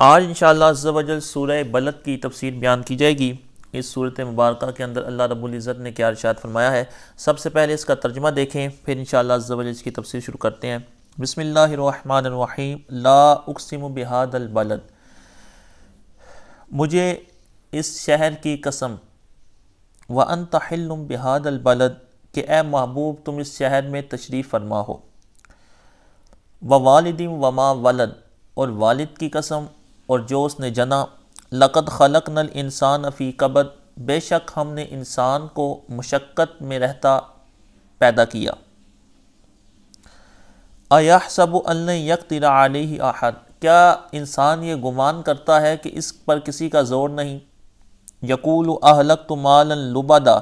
आज इन शजल सूर्य बलद की तफसीर बयान की जाएगी इस सूरत मुबारक के अंदर अल्लाह रबुल्ज़त ने क्या अरशात फरमाया है सबसे पहले इसका तर्जमा देखें फिर इन शजल इसकी तफसीर शुरू करते हैं बसमीम ला उकसम बिहाद मुझे इस शहर की कसम व अन तहलम बिहाद के कि ए महबूब तुम इस शहर में तशरीफ़ फरमा हो व वालदम वमा वलद और वालिद की कसम और जो उसने जना लक़द खलक नल इंसान अफ़ी कबद बेशक हमने इंसान को मशक्क़त में रहता पैदा किया अयाह सब यकतिर आलही आहद क्या इंसान ये गुमान करता है कि इस पर किसी का जोर नहीं यकूल अहलक तो मालन लुबादा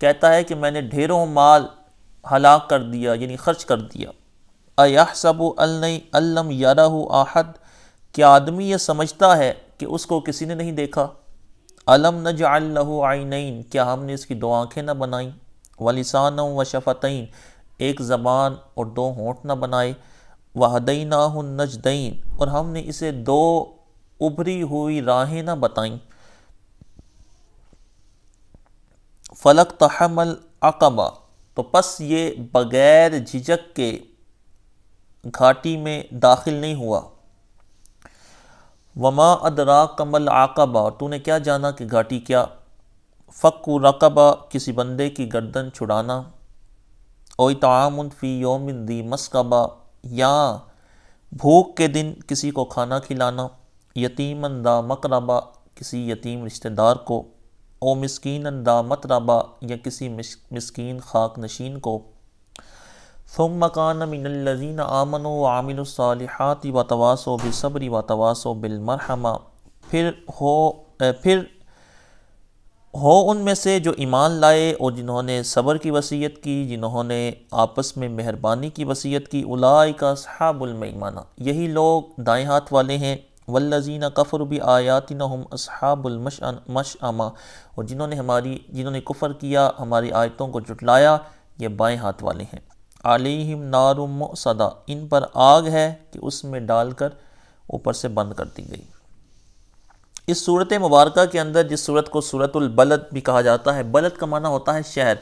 कहता है कि मैंने ढेरों माल हलाक कर दिया यानी खर्च कर दिया अयाह सब अल्लम यारा आहद कि आदमी यह समझता है कि उसको किसी ने नहीं देखा अलम न जालू आइनैन क्या हमने इसकी दो आँखें ना बनाई वलिसान व शफ़तैन एक ज़बान और दो होंठ ना बनाए वहदई ना नजदैन और हमने इसे दो उभरी हुई राहें ना बताईं फलक तहमल अकबा तो बस ये बग़ैर झिझक के घाटी में दाखिल नहीं हुआ वमा अदरा कमल आकबा और तूने क्या जाना कि घाटी क्या फ़क् रकबा किसी बंदे की गर्दन छुड़ाना ओई तामुन फ़ी योमिन दी मस्कबा या भूख के दिन किसी को खाना खिलाना यतीम अंदा मकरबा किसी यतीम रिश्तेदार को ओ मस्किन अंदा मतरबा या किसी मस्किन खाक नशीन को ثم कान मिनल्लिन आमन व आमिलसालहत व तवासो बिसब्री व तवासो बिलमरहमा फिर हो फिर हो उनमें से जो ईमान लाए और जिन्होंने सबर की वसीयत की जिन्होंने आपस में मेहरबानी की वसीयत की उलाई का सहाबुलमाना यही लोग दाएँ हाथ वाले हैं वल्लजीना कफ़र भी आयातिन हम असहाबुलमशमा और जिन्होंने हमारी जिन्होंने कुफ़र किया हमारी आयतों को जुटलाया ये बाएँ हाथ वाले हैं अलीम नारुम सदा इन पर आग है कि उसमें डालकर ऊपर से बंद कर दी गई इस सूरत मुबारक के अंदर जिस सूरत को सूरतुलबलद भी कहा जाता है बलद का माना होता है शहर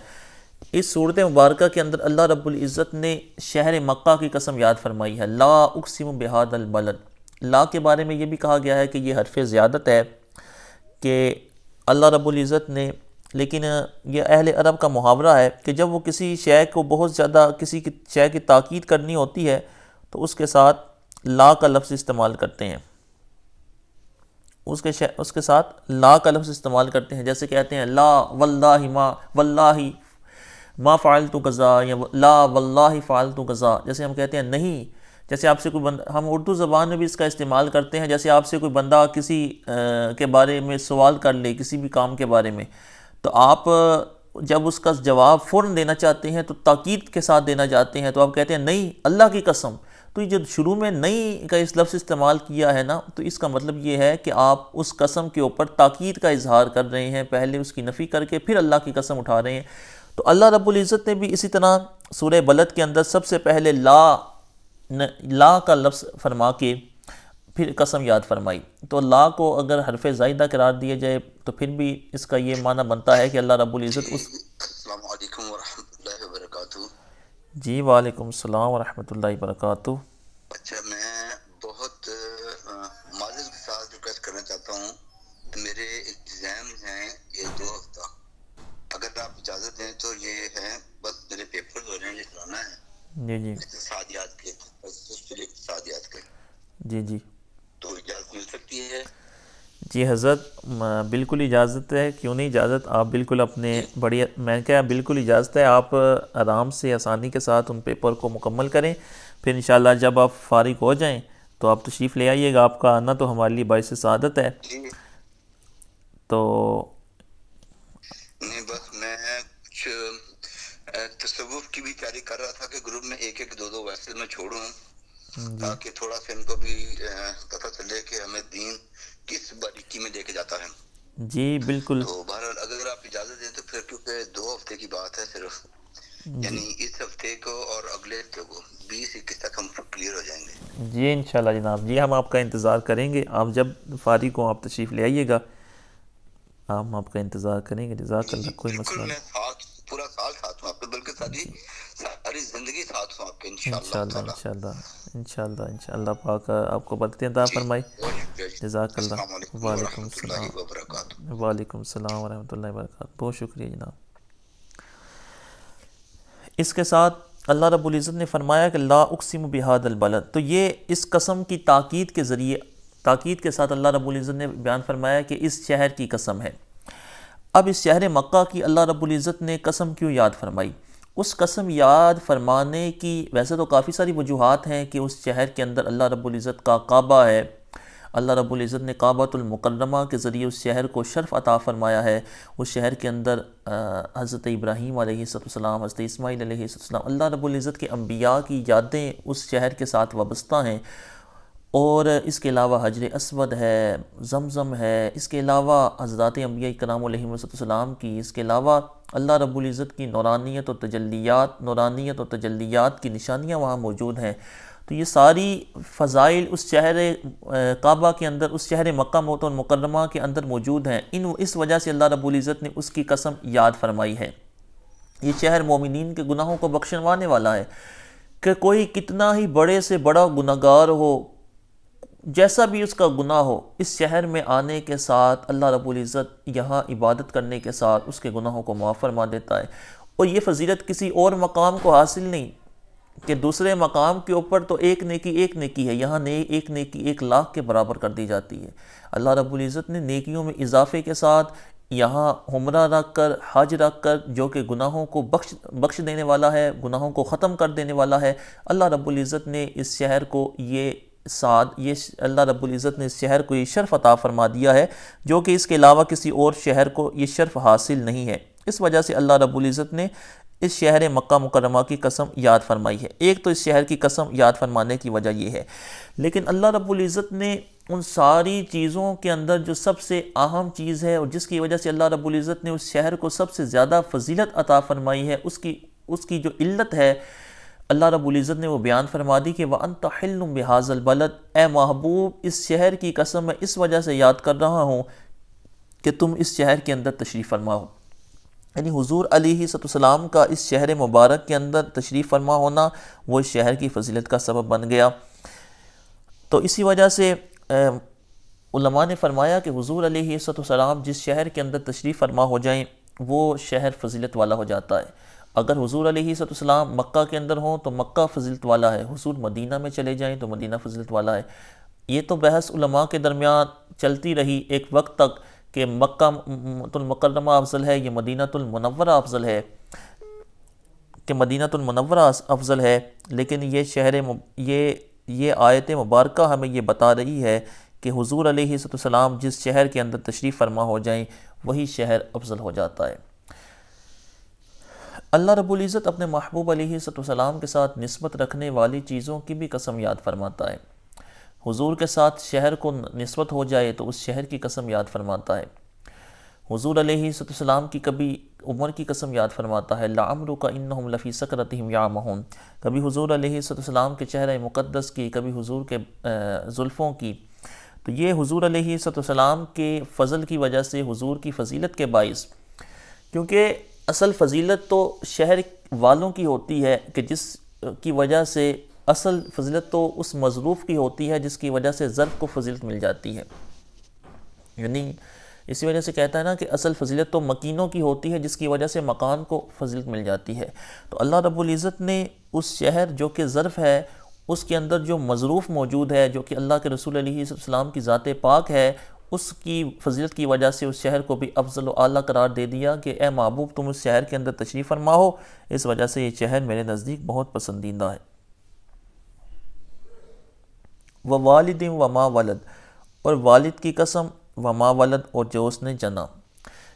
इस सूरत मुबारक के अंदर अल्लाह रब्बुल इज़्ज़त ने शहर मक्का की कसम याद फरमाई है ला उकसिम बेहाद अलबलद ला के बारे में ये भी कहा गया है कि ये हरफ ज़्यादत है कि अल्लाह रब्बुल इज़्ज़त ने लेकिन यह अहल अरब का मुहावरा है कि जब वो किसी शय को बहुत ज़्यादा किसी की शय की ताक़द करनी होती है तो उसके साथ ला का लफ्ज़ इस्तेमाल करते हैं उसके उसके साथ ला का लफ्ज़ इस्तेमाल करते हैं जैसे कहते हैं ला वल्ला मा वल्ला माँ फ़ालतू गज़ा या ला वल्ला फ़ालतू गज़ा जैसे हम कहते हैं नहीं जैसे आपसे कोई बंदा हम उर्दू ज़बान में भी इसका इस्तेमाल करते हैं जैसे आपसे कोई बंदा किसी आ, के बारे में सवाल कर ले किसी भी काम के बारे में तो आप जब उसका जवाब फ़ौर देना चाहते हैं तो ताक़ीद के साथ देना चाहते हैं तो आप कहते हैं नहीं अल्लाह की कसम तो ये जो शुरू में नई का इस लफ्स इस्तेमाल किया है ना तो इसका मतलब ये है कि आप उस कसम के ऊपर ताक़ीद का इजहार कर रहे हैं पहले उसकी नफ़ी करके फिर अल्लाह की कसम उठा रहे हैं तो अल्लाह रब्बुल इज़्ज़त ने भी इसी तरह सूर्य बलद के अंदर सबसे पहले ला न, ला का लफ्स फरमा के फिर कसम याद फरमाई तो अल्लाह को अगर हरफ जायदा करार दिया जाए तो फिर भी इसका ये माना बनता है कि अल्लाह रब्बुल इज़्ज़त उस जी वालेकुम सलाम वरहमतुल्लाहि वबरकातु अच्छा मैं बहुत माजर के साथ रिक्वेस्ट करना चाहता हूँ मेरे एग्ज़ाम हैं ये दो हफ्ता अगर आप इजाज़त दें तो ये है बस मेरे पेपर हो रहे हैं ये कराना है जी जी साथ याद के बस याद जी जी जी हज़रत बिल्कुल इजाज़त है क्यों नहीं इजाज़त आप बिल्कुल अपने बड़ी मैंने कहा बिल्कुल इजाज़त है आप आराम से आसानी के साथ उन पेपर को मुकम्मल करें फिर इन जब आप फारिग हो जाएं तो आप तशरीफ़ ले आइएगा आपका आना तो हमारे लिए बायस सदत है तो नहीं बस मैं कुछ तस्वुफ की भी तैयारी कर रहा था कि ग्रुप में एक एक दो दो वैसे मैं छोड़ू ताकि थोड़ा सा इनको भी पता चले कि हमें दीन किस बारीकी में लेके जाता है जी बिल्कुल तो बहरहाल अगर आप इजाजत दें तो फिर क्योंकि दो हफ्ते की बात है सिर्फ यानी इस हफ्ते को और अगले हफ्ते को बीस इक्कीस तक हम क्लियर हो जाएंगे जी इनशाला जनाब जी हम आपका इंतज़ार करेंगे आप जब फारिग को आप तशरीफ़ ले आइएगा हम आपका इंतज़ार करेंगे जजाक अल्लाह कोई मसला नहीं पूरा साल साथ हूँ आपके बल्कि सारी सारी ज़िंदगी साथ हूँ आपके इंशाल्लाह इंशाल्लाह इंशाल्लाह इंशाल्लाह पाक आपको बरकत अता फरमाई जजाकल्ला वालेकुम सलाम बहुत शुक्रिया जनाब इसके साथ अल्लाह रबुल्ज़त ने फरमाया कि ला उकसिम बिहाद अलबलद तो ये इस कसम की ताक़ीद के ज़रिए ताक़ीद के साथ अल्लाह रबुल्ज़त ने बयान फरमाया कि इस शहर की कसम है अब इस शहर मक्का की अल्लाह रबुल्ज़त ने कसम क्यों याद फरमाई उस कसम याद फरमाने की वैसे तो काफ़ी सारी वजूहत हैं कि उस शहर के अंदर अल्लाह रबुल्ज़त का काबा है अल्लाह रब्ज़त ने काबतुलमकरमा के ज़रिए उस शहर को शर्फ अता फ़रमाया है उस शहर के अंदर हज़रत इब्राहीम आसमाम हज़रत इसमाईल सलाम अल्लाह रब्ज़त के अम्बिया की यादें उस शहर के साथ वाबस्ता हैं और इसके अलावा हजर असवद है जमज़म है इसके अलावा हजरत अम्बिया कराम की इसके अलावा अल्लाह रब्ज़त की नौरानियत और तजलियात नौरानियत और तजलियात की निशानियाँ वहाँ मौजूद हैं तो ये सारी फ़ज़ाइल उस शहर काबा के अंदर उस शहर मक्का मतमकरमा के अंदर मौजूद हैं इन इस वजह से अल्लाह रबुल्ज़त ने उसकी कसम याद फरमाई है ये शहर मोमिन के गुनाहों को बख्शवाने वाला है कि कोई कितना ही बड़े से बड़ा गुनागार हो जैसा भी उसका गुनाह हो इस शहर में आने के साथ अल्लाह रबुल्ज़त यहाँ इबादत करने के साथ उसके गुनाहों को माफ़ फरमा देता है और ये फजीलत किसी और मकाम को हासिल नहीं कि दूसरे मकाम के ऊपर तो एक नेकी एक नेकी है यहाँ ने एक नेकी एक लाख के बराबर कर दी जाती है अल्लाह रब्बुल इज़्ज़त ने नेकियों में इजाफे के साथ यहाँ हमरा रख कर हज रख कर जो कि गुनाहों को बख्श बख्श देने वाला है गुनाहों को ख़त्म कर देने वाला है अल्लाह रब्बुल इज़्ज़त ने इस शहर को ये साथ ये अल्लाह रब्बुल इज़्ज़त ने इस शहर को ये शर्फ अता फरमा दिया है जो कि इसके अलावा किसी और शहर को ये शर्फ हासिल नहीं है इस वजह से अल्लाह रब्बुल इज़्ज़त ने इस शहर मक्का मुकरमा की कसम याद फरमाई है एक तो इस शहर की कसम याद फरमाने की वजह यह है लेकिन अल्लाह रब्बुल इज़्ज़त ने उन सारी चीज़ों के अंदर जो सबसे अहम चीज़ है और जिसकी वजह से अल्लाह रब्बुल इज़्ज़त ने उस शहर को सबसे ज़्यादा फजीलत अता फरमाई है उसकी उसकी जो इल्लत है अल्लाह रब्बुल इज़्ज़त ने वो बयान फरमा दी कि वह अनत हिलम बहाजल बलद ए महबूब इस शहर की कसम मैं इस वजह से याद कर रहा हूँ कि तुम इस शहर के अंदर तशरीफ़ फरमाओ यानी हुजूर सलाम का इस शहर मुबारक के अंदर तशरीफ़ फरमा होना वो इस शहर की फजीलत का सबब बन गया तो इसी वजह से उलमा ने फरमाया कि हुजूर सलाम जिस शहर के अंदर तशरीफ़ फरमा हो जाएं वो शहर फजीलत वाला हो जाता है अगर हुजूर सलाम मक् के अंदर हों तो मक् फजीलत वाला है हजूर मदीना में चले जाएँ तो मदीना फजीलत वाला है ये तो बहस उलमा के दरमियान चलती रही एक वक्त तक कि मक्का अफजल है ये मदीनातलमनवरा अफजल है कि मदीनातुलमनवरा अफजल है लेकिन ये शहर ये ये आयत मुबारक हमें ये बता रही है कि हजूर सलाम जिस शहर के अंदर तशरीफ़ फरमा हो जाएँ वही शहर अफजल हो जाता है अल्लाह रबुल्ज़त अपने महबूब सलाम के साथ नस्बत रखने वाली चीज़ों की भी कसम याद फरमाता है हुजूर के साथ शहर को नस्बत हो जाए तो उस शहर की कसम याद फरमाता है हुजूर अलैहिस्सलाम की कभी उमर की कसम याद फरमाता है लामरू का इन लफ़ी सकरत या महून कभी हुजूर अलैहिस्सलाम के चेहरे मुक़दस की कभी हुजूर के जुल्फ़ों की तो ये हुजूर अलैहिस्सलाम के फ़ज़ल की वजह से हुजूर की फजीलत के बायस क्योंकि असल फजीलत तो शहर वालों की होती है कि जिस की वजह से असल फजलत तो उस मजरूफ़ की होती है जिसकी वजह से ज़र्फ़ को फजीलत मिल जाती है यानी इसी वजह से कहता है ना कि असल फजीलत तो मकीनों की होती है जिसकी वजह से मकान को फजीलत मिल जाती है तो अल्लाह रबुल्ज़त ने उस शहर जो कि ज़र्फ़ है उसके अंदर जो मजरूफ़ मौजूद है जो कि अल्लाह के रसूल सलाम की ज़ात पाक है उसकी फजीलत की वजह से उस शहर को भी अफजल अली करार दे दिया कि ए महबूब तुम उस शहर के अंदर तशरीफ़ फरमा हो इस वजह से ये शहर मेरे नज़दीक बहुत पसंदीदा है व व माँ वालद और वालिद की कसम वमा वालद और जो उसने जना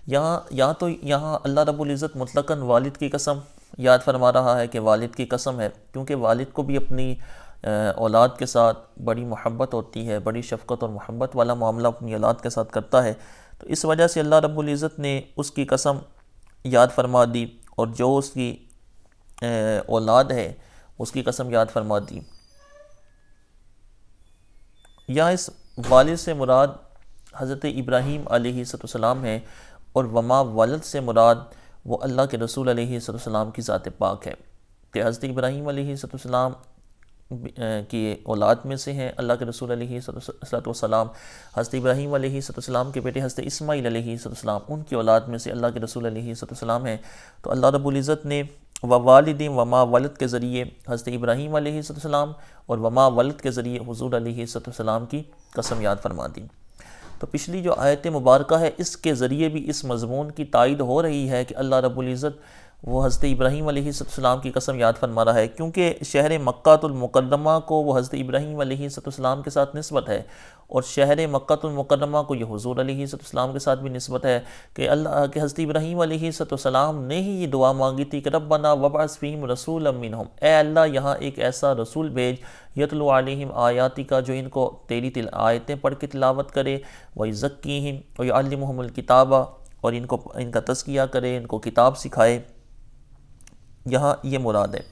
यहाँ या तो यहाँ अल्लाह रबुल्ज़त मुतलकन वालिद की कसम याद फरमा रहा है कि वालिद की कसम है क्योंकि वालिद को भी अपनी औलाद के साथ बड़ी मोहब्बत होती है बड़ी शफकत और मोहब्बत वाला मामला अपनी औलाद के साथ करता है तो इस वजह से अल्लाह रब्ज़त ने उसकी कसम याद फरमा दी और जो उसकी औलाद है उसकी कसम याद फरमा दी या इस वालद से मुराद हज़रत इब्राहीम सलाम है और वमा वालद से मुराद वो अल्लाह के रसूल सलाम की ज़ात पाक है कि हज़रत इब्राहीम सलाम की औलाद में से हैं अल्लाह के रसूल सलाम हज़रत इब्राहीम सलाम के बेटे हज़रत इसमाईल सलाम उनकी औलाद में से अल्लाह के रसूल सलाम हैं तो अल्लाह रबुल्ज़त ने व वालद वमा वलद के ज़रिए हज़रत इब्राहीम आसमाम और वमा वलद के ज़रिए हजूर आसमाम की कसम याद फरमा दी तो पिछली जो आयत मुबारक है इसके ज़रिए भी इस मजमून की तायद हो रही है कि अल्लाह रबुल्ज़त वो हज़रत इब्राहीम सलाम की कसम याद फरमा रहा है क्योंकि शहर मक्तुलमकदमा को वो हज़रत इब्राहीम सलाम के साथ नस्बत है और शहर मक्तुलमकदमा को ये हजूर सलाम के साथ भी नस्बत है कि अल्लाह के हज़रत इब्राहीम सलाम ने ही ये दुआ मांगी थी कि रबना वबासफ़ीम रसूल अमिन हम ए अल्लाह यहाँ एक ऐसा रसूल भेज यतलम आयाति का जो इनको तेरी तिल आयतें पढ़ के तिलावत करे वही ज़क्की हिम और अलमहमल किताबा और इनको इनका तस्किया करे इनको किताब सिखाए यहाँ ये मुराद है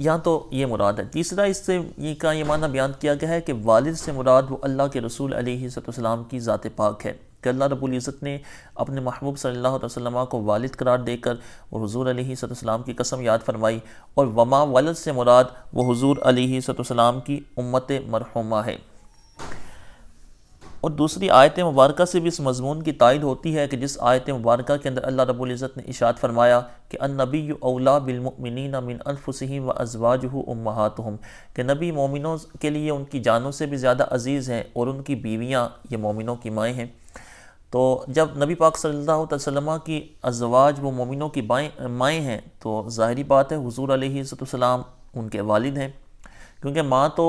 यहाँ तो ये मुराद है तीसरा इससे ये का ये माना बयान किया गया है कि वालिद से मुराद वो अल्लाह के रसूल सलाम की ज़ात पाक है कि अल्लाह रबुल्ज़त ने अपने महबूब सल्ला वसम को वालिद करार देकर और हजूर सलाम की कसम याद फरमाई और वमा वालद से मुराद वो हजूर सलाम की उम्मत मरहुमा है और दूसरी आयत मुबारक से भी इस मजमून की तायद होती है कि जिस आयत मुबारक के अंदर अल्लाह रबुल्ज़त ने इशात फरमाया कि अनबी अवला बिलमिन मिन अनफुसम व अजवाज उम्मात हम कि नबी मोमिनों के लिए उनकी जानों से भी ज़्यादा अजीज़ हैं और उनकी बीवियाँ ये मोमिनों की माएँ हैं तो जब नबी पाक सल्लल्लाहु अलैहि वसल्लम की अजवाज व मोमिनों की बाएँ माएँ हैं तो ज़ाहरी बात है हुजूर अलैहिस्सलाम उनके वालिद हैं क्योंकि माँ तो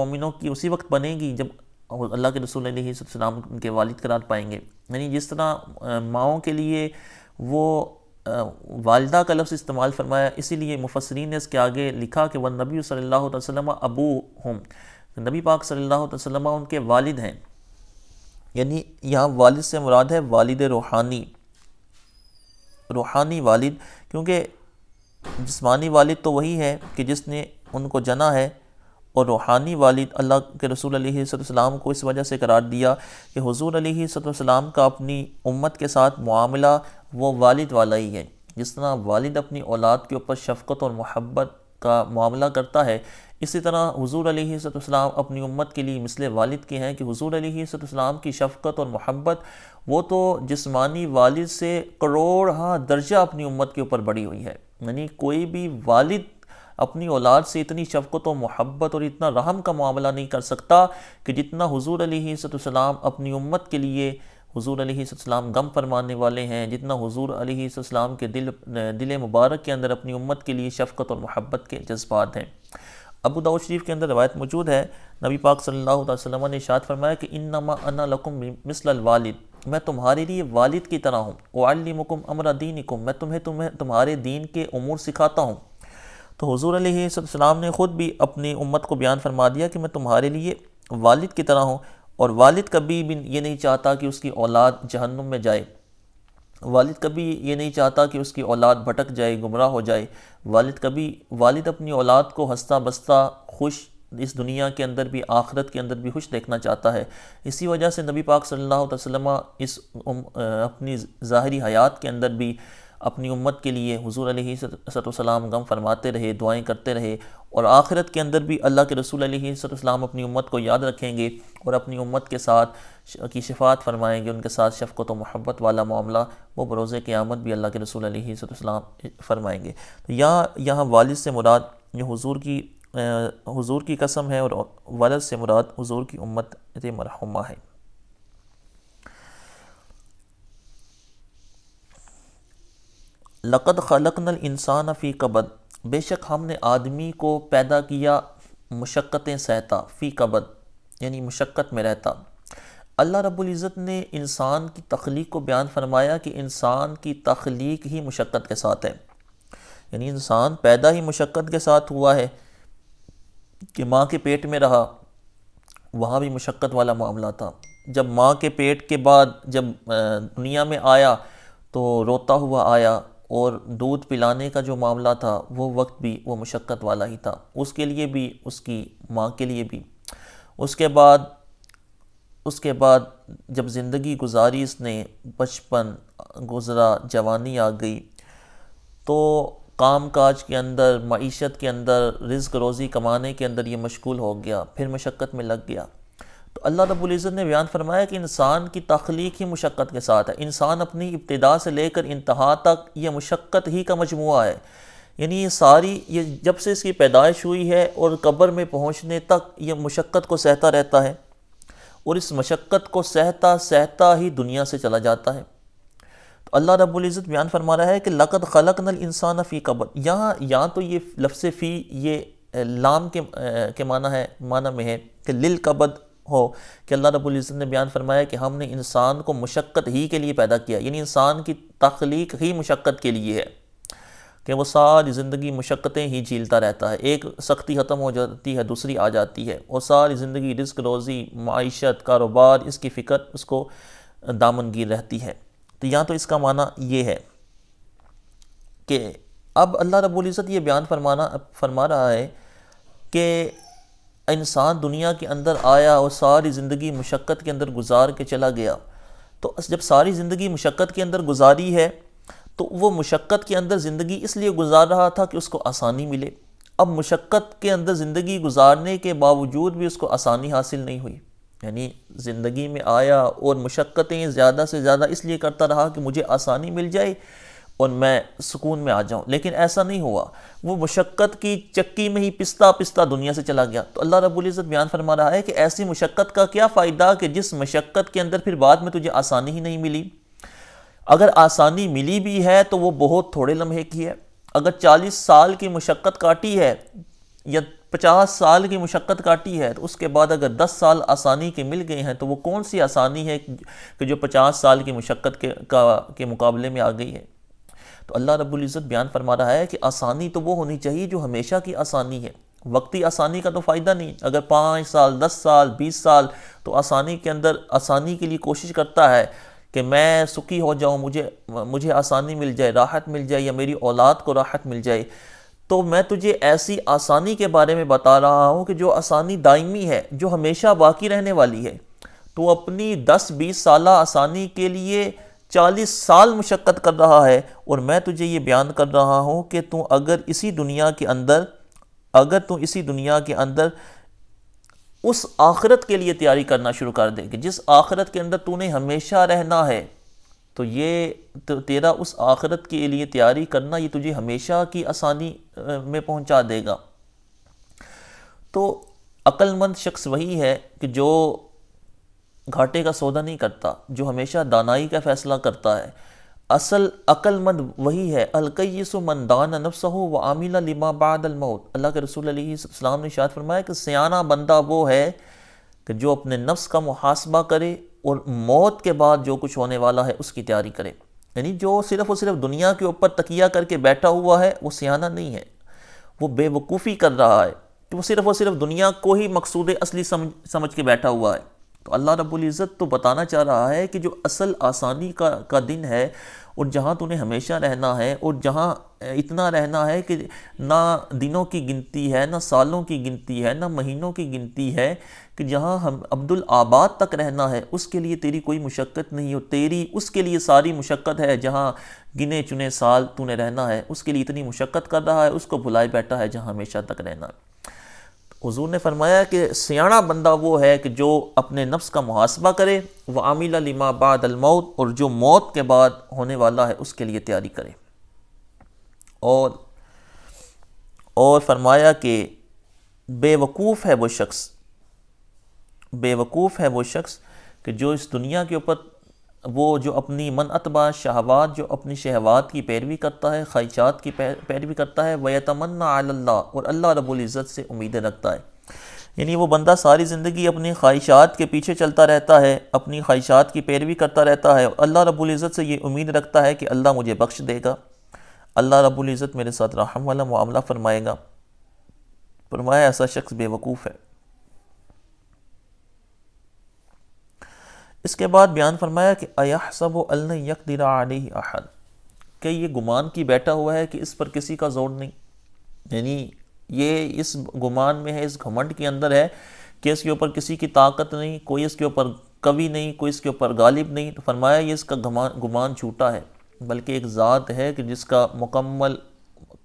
मोमिनों की उसी वक्त बनेगी जब और अल्लाह के रसूल सलाम उनके वालिद करार पाएंगे यानी जिस तरह माओ के लिए वो वालदा का लफ्ज़ इस्तेमाल फरमाया इसीलिए मुफसरीन ने इसके आगे लिखा कि वह नबी सल्ला वसम अबू हम नबी पाक सल्ला वसम उनके वालिद हैं यानी यहाँ वालिद से मुराद है वालिद रूहानी रूहानी वालिद क्योंकि जिस्मानी वालिद तो वही है कि जिसने उनको जना है और रूहानी वालिद अल्लाह के रसूल सलाम को इस वजह से करार दिया कि हजूर सलाम का अपनी उम्मत के साथ मामला वो वालिद वाला ही है जिस तरह वालिद अपनी औलाद के ऊपर शफकत और मोहब्बत का मामला करता है इसी तरह हजूर सलाम अपनी उम्मत के लिए मिसले वालिद के हैं कि हजूर सलाम की शफकत और मोहब्बत वो तो जिसमानी वालिद से करोड़ हाँ दर्जा अपनी उम्मत के ऊपर बढ़ी हुई है यानी कोई भी वालिद अपनी औलाद से इतनी शफकत और मोहब्बत और इतना रहम का मामला नहीं कर सकता कि जितना हजूर अलीसम अपनी उम्मत के लिए हजूर अलीसम गम फरमाने वाले हैं जितना हजूर अलीसम के दिल दिल मुबारक के अंदर अपनी उम्मत के लिए शफकत और मोहब्बत के जज्बात हैं अबू दाऊद शरीफ के अंदर रवायत मौजूद है नबी पाक सल्लल्लाहु अलैहि वसल्लम ने शाद फरमाया कि इन नमा अना लकुम मिसल वालिद मैं तुम्हारे लिए वालिद की तरह हूँ वालिमकुम अमरा दीनिकुम मैं तुम्हें तुम्हें तुम्हारे दीन के अमूर सिखाता हूँ तो हजूर सलाम ने ख़ुद भी अपनी उम्मत को बयान फरमा दिया कि मैं तुम्हारे लिए वालिद की तरह हूँ और वालिद कभी भी ये नहीं चाहता कि उसकी औलाद जहन्नुम में जाए वालिद कभी ये नहीं चाहता कि उसकी औलाद भटक जाए गुमराह हो जाए वालिद कभी वालिद अपनी औलाद को हंसता बस्ता खुश इस दुनिया के अंदर भी आखरत के अंदर भी खुश देखना चाहता है इसी वजह से नबी पाक सल्लल्लाहु अलैहि वसल्लम इस अपनी ज़ाहरी हयात के अंदर भी अपनी उम्मत के लिए हजूर सलाम गम फरमाते रहे दुआएं करते रहे और आखिरत के अंदर भी अल्लाह के रसूल सलाम अपनी उम्मत को याद रखेंगे और अपनी उम्मत के साथ की शफात फरमाएंगे उनके साथ शफकत मोहब्बत वाला मामला वो बरोज़ क़्यामत भी अल्लाह के रसूल सलाम फरमाएंगे तो यहाँ यहाँ वालिद से मुराद ये हजूर की हजूर की कसम है और वालद से मुराद हजूर की उम्मत मरहुमा है लक़द खलकनल इंसान फ़ी कबद बेशक हमने आदमी को पैदा किया मशक्क़तें सहता फ़ी कबद यानी मुशक्क़त में रहता अल्लाह रबुल्ज़त ने इंसान की तख्लीक को बयान फरमाया कि इंसान की तख्लीक ही मुशक्क़त के साथ है यानी इंसान पैदा ही मुशक्क़त के साथ हुआ है कि माँ के पेट में रहा वहाँ भी मुशक्क़त वाला मामला था जब माँ के पेट के बाद जब दुनिया में आया तो रोता हुआ आया और दूध पिलाने का जो मामला था वो वक्त भी वो मशक्क़त वाला ही था उसके लिए भी उसकी माँ के लिए भी उसके बाद उसके बाद जब ज़िंदगी गुजारी इसने बचपन गुज़रा जवानी आ गई तो काम काज के अंदर मीशत के अंदर रिज्क रोज़ी कमाने के अंदर ये मशगूल हो गया फिर मशक्क़त में लग गया तो अल्लाह इज़्ज़त ने बयान फरमाया कि इंसान की तख्लीक ही मुशक्क़त के साथ है इंसान अपनी इब्तदा से लेकर इंतहा तक यह मुशक्क़त ही का मजमू है यानी ये सारी ये जब से इसकी पैदाइश हुई है और कब्र में पहुँचने तक यह मुशक्क़त को सहता रहता है और इस मशक्क़त को सहता सहता ही दुनिया से चला जाता है तो अल्लाह रबुल्ज़त बयान फरमा रहा है कि लक़द खलक नल इंसान फ़ी कब्र यहाँ यहाँ तो ये लफ्स फ़ी ये लाम के के माना है माना में है कि लिल कबद हो कि अल्लाह रबुल्ज़त ने बयान फरमाया कि हमने इंसान को मशक्क़त ही के लिए पैदा किया यानी इंसान की तख्लीक ही मशक्क़त के लिए है कि वो सारी ज़िंदगी मशक्क़तें ही झीलता रहता है एक सख्ती ख़त्म हो जाती है दूसरी आ जाती है वो सारी ज़िंदगी रिस्क रोज़ी मीशत कारोबार इसकी फ़िक्र उसको दामनगीर रहती है तो या तो इसका माना ये है कि अब अल्लाह रब्बुल इज़्ज़त ये बयान फरमाना फरमा रहा है कि इंसान दुनिया के अंदर आया और सारी ज़िंदगी मशक्क़त के अंदर गुजार के चला गया तो जब सारी ज़िंदगी मशक्क़त के अंदर गुजारी है तो वो मशक्क़त के अंदर ज़िंदगी इसलिए गुजार रहा था कि उसको आसानी मिले अब मशक्क़त के अंदर ज़िंदगी गुजारने के बावजूद भी उसको आसानी हासिल नहीं हुई यानी ज़िंदगी में आया और मशक्क़तें ज़्यादा से ज़्यादा इसलिए करता रहा कि मुझे आसानी मिल जाए और मैं सुकून में आ जाऊं लेकिन ऐसा नहीं हुआ वो मुशक्क़त की चक्की में ही पिस्ता पिस्ता दुनिया से चला गया तो अल्लाह रब्बुल इज़्ज़त बयान फरमा रहा है कि ऐसी मुशक्क़त का क्या फ़ायदा कि जिस मशक्क़त के अंदर फिर बाद में तुझे आसानी ही नहीं मिली अगर आसानी मिली भी है तो वो बहुत थोड़े लम्हे की है अगर चालीस साल की मशक्क़त काटी है या पचास साल की मशक्क़त काटी है तो उसके बाद अगर दस साल आसानी के मिल गए हैं तो वो कौन सी आसानी है कि जो पचास साल की मशक्क़त के का के मुकाबले में आ गई है तो अल्लाह रब्बुल इज़्ज़त बयान फरमा रहा है कि आसानी तो वो होनी चाहिए जो हमेशा की आसानी है वक्ती आसानी का तो फ़ायदा नहीं अगर पाँच साल दस साल बीस साल तो आसानी के अंदर आसानी के लिए कोशिश करता है कि मैं सुखी हो जाऊँ मुझे मुझे आसानी मिल जाए राहत मिल जाए या मेरी औलाद को राहत मिल जाए तो मैं तुझे ऐसी आसानी के बारे में बता रहा हूँ कि जो आसानी दायमी है जो हमेशा बाकी रहने वाली है तो अपनी 10-20 साल आसानी के लिए चालीस साल मशक्क़त कर रहा है और मैं तुझे ये बयान कर रहा हूँ कि तू अगर इसी दुनिया के अंदर अगर तू इसी दुनिया के अंदर उस आखरत के लिए तैयारी करना शुरू कर दे कि जिस आखरत के अंदर तूने हमेशा रहना है तो ये तो तेरा उस आखरत के लिए तैयारी करना ये तुझे हमेशा की आसानी में पहुंचा देगा तो अक्लमंद शख्स वही है कि जो घाटे का सौदा नहीं करता जो हमेशा दानाई का फैसला करता है असल अक्लमंद वही है अलकैसु दान नफसा व आमिला लिमा बाद अलमौत अल्लाह के रसूल अलीसम ने शायद फरमाया कि सयाना बंदा वो है कि जो अपने नफ्स का मुहासबा करे और मौत के बाद जो कुछ होने वाला है उसकी तैयारी करे यानी जो सिर्फ और सिर्फ दुनिया के ऊपर तकिया करके बैठा हुआ है वो सयाना नहीं है वो बेवकूफ़ी कर रहा है कि वो सिर्फ और सिर्फ दुनिया को ही मकसूद असली समझ समझ के बैठा हुआ है અલ્લાહ રબ્બુલ ઇઝત તો બતાના ચાહ રહા હૈ કે જો અસલ આસાની કા કા દિન હૈ ઔર જહાહ તુને હંમેશા રહેના હૈ ઔર જહાહ ઇતના રહેના હૈ કે ના દિનો કી ગિનતી હૈ ના સાલો કી ગિનતી હૈ ના મહિનો કી ગિનતી હૈ કે જહાહ અબદુલ આબાદ تک રહેના હૈ ઉસકે લિયે તીરી કોઈ મુશ્કત નહીં ઔર તીરી ઉસકે લિયે સારી મુશ્કત હૈ જહાહ ગિને ચુને સાલ તુને રહેના હૈ ઉસકે લિયે ઇતની મુશ્કત કર રહા હૈ ઉસકો ભુલાય બેઠા હૈ જહાહ હંમેશા تک રહેના हजूर ने फरमाया कि सियाणा बंदा वो है कि जो अपने नफ्स का मुहासबा करे व आमिला लिमा बाद अलमौत और जो मौत के बाद होने वाला है उसके लिए तैयारी करे और और फरमाया कि बेवकूफ़ है वो शख्स बेवकूफ़ है वो शख्स कि जो इस दुनिया के ऊपर वो जो अपनी मन अतबा शहवात जो अपनी शहवात की पैरवी करता है ख्वाहिशात की पैरवी करता है तमन्ना अल्लाह और अल्लाह रबुल्ज़त से उम्मीदें रखता है यानी वो बंदा सारी ज़िंदगी अपनी ख्वाहिशात के पीछे चलता रहता है अपनी ख्वाहिशात की पैरवी करता रहता है अल्लाह रबुल्ज़त से ये उम्मीद रखता है कि अल्लाह मुझे बख्श देगा अल्लाह रबुल्ज़त मेरे साथ रहम वाला मामला फरमाएगा फरमाया ऐसा शख्स बेवकूफ़ है इसके बाद बयान फरमाया कि अया सब यकदीर दिला अहद कि ये गुमान की बैठा हुआ है कि इस पर किसी का जोर नहीं यानी ये इस गुमान में है इस घमंड के अंदर है कि इसके ऊपर किसी की ताकत नहीं कोई इसके ऊपर कवि नहीं कोई इसके ऊपर गालिब नहीं तो फरमाया ये इसका गुमान गुमान झूठा है बल्कि एक ज़ात है कि जिसका मुकम्मल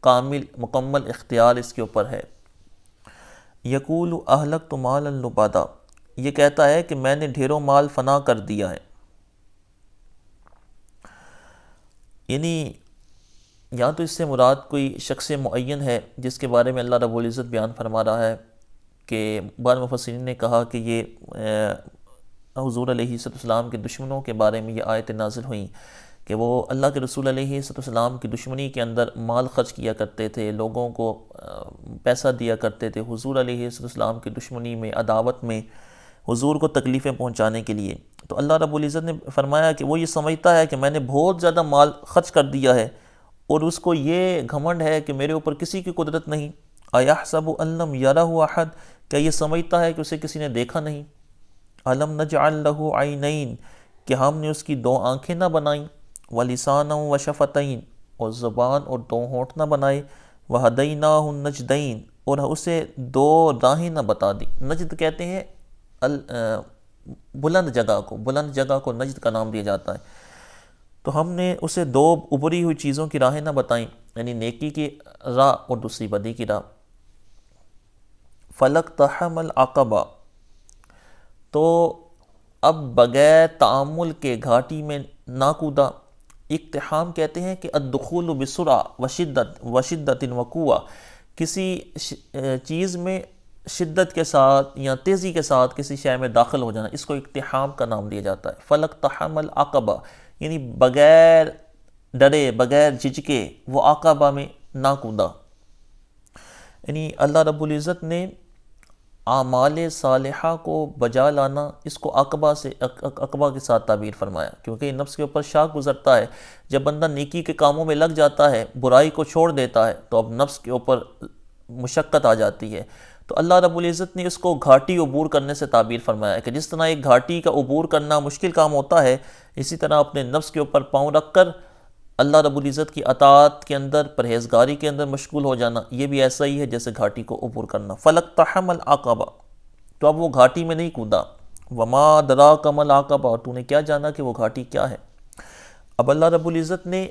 कामिल मुकम्मल इख्तियार इसके ऊपर है यकूल अहलक तो माल ये कहता है कि मैंने ढेरों माल फना कर दिया है यानी या तो इससे मुराद कोई शख्स मुन है जिसके बारे में अल्लाह रबुल्ज़त बयान फरमा रहा है कि बार मुफसिन ने कहा कि ये हजूर सलाम के दुश्मनों के बारे में ये आयत नाजिल हुई कि वो अल्लाह के रसूल सलाम की दुश्मनी के अंदर माल खर्च किया करते थे लोगों को पैसा दिया करते थे हजूर सलाम की दुश्मनी में अदावत में हुजूर को तकलीफ़ें पहुंचाने के लिए तो अल्लाह रब्बुल इज़्ज़त ने फरमाया कि वो ये समझता है कि मैंने बहुत ज़्यादा माल खर्च कर दिया है और उसको ये घमंड है कि मेरे ऊपर किसी की कुदरत नहीं आया सब अलम यारा हुआ हद क्या ये समझता है कि उसे किसी ने देखा नहीं अलम नज आई नईन कि हमने उसकी दो आँखें ना बनाईं व लिसान व शफ़तन और ज़बान और दो होंठ ना बनाए वह दई ना नजदईन और उसे दो राहें ना बता दी नजद कहते हैं अल बुलंद जगह को बुलंद जगह को नजद का नाम दिया जाता है तो हमने उसे दो उभरी हुई चीज़ों की राहें ना बताई यानी नेकी की राह और दूसरी बदी की राह फलक तहमल आकबा तो अब बग़ैर तामुल के घाटी में ना कूदा इकतहाम कहते हैं कि अदखुल बसरा वशिदत वशिदत वकुआ किसी चीज़ में शिद्दत के साथ या तेज़ी के साथ किसी शय में दाखिल हो जाना इसको इकतहाम का नाम दिया जाता है फ़लक तहमल आकबा यानी बग़ैर डरे बग़ैर झिझके वो आकबा में ना कूदा यानी अल्लाह रबुल्जत ने आमाल सालहा को बजा लाना इसको अकबा से अक, अक, अकबा के साथ ताबीर फरमाया क्योंकि नफ्स के ऊपर शाख गुजरता है जब बंदा नेकी के कामों में लग जाता है बुराई को छोड़ देता है तो अब नफ्स के ऊपर मुशक्क़त आ जाती है तो अल्लाह रबुल्ज़त ने इसको घाटी अबूर करने से ताबीर फरमाया कि जिस तरह एक घाटी का अबूर करना मुश्किल काम होता है इसी तरह अपने नफ्स के ऊपर पाँव रख कर अल्लाह रबुल्ज़त की अतात के अंदर परहेजगारी के अंदर मशगूल हो जाना ये भी ऐसा ही है जैसे घाटी को अबूर करना फ़लक तहमल आकबा तो अब वो घाटी में नहीं कूदा वमा दरा कमल आकबा और तूने क्या जाना कि वो घाटी क्या है अब अल्लाह रबुल्ज़त ने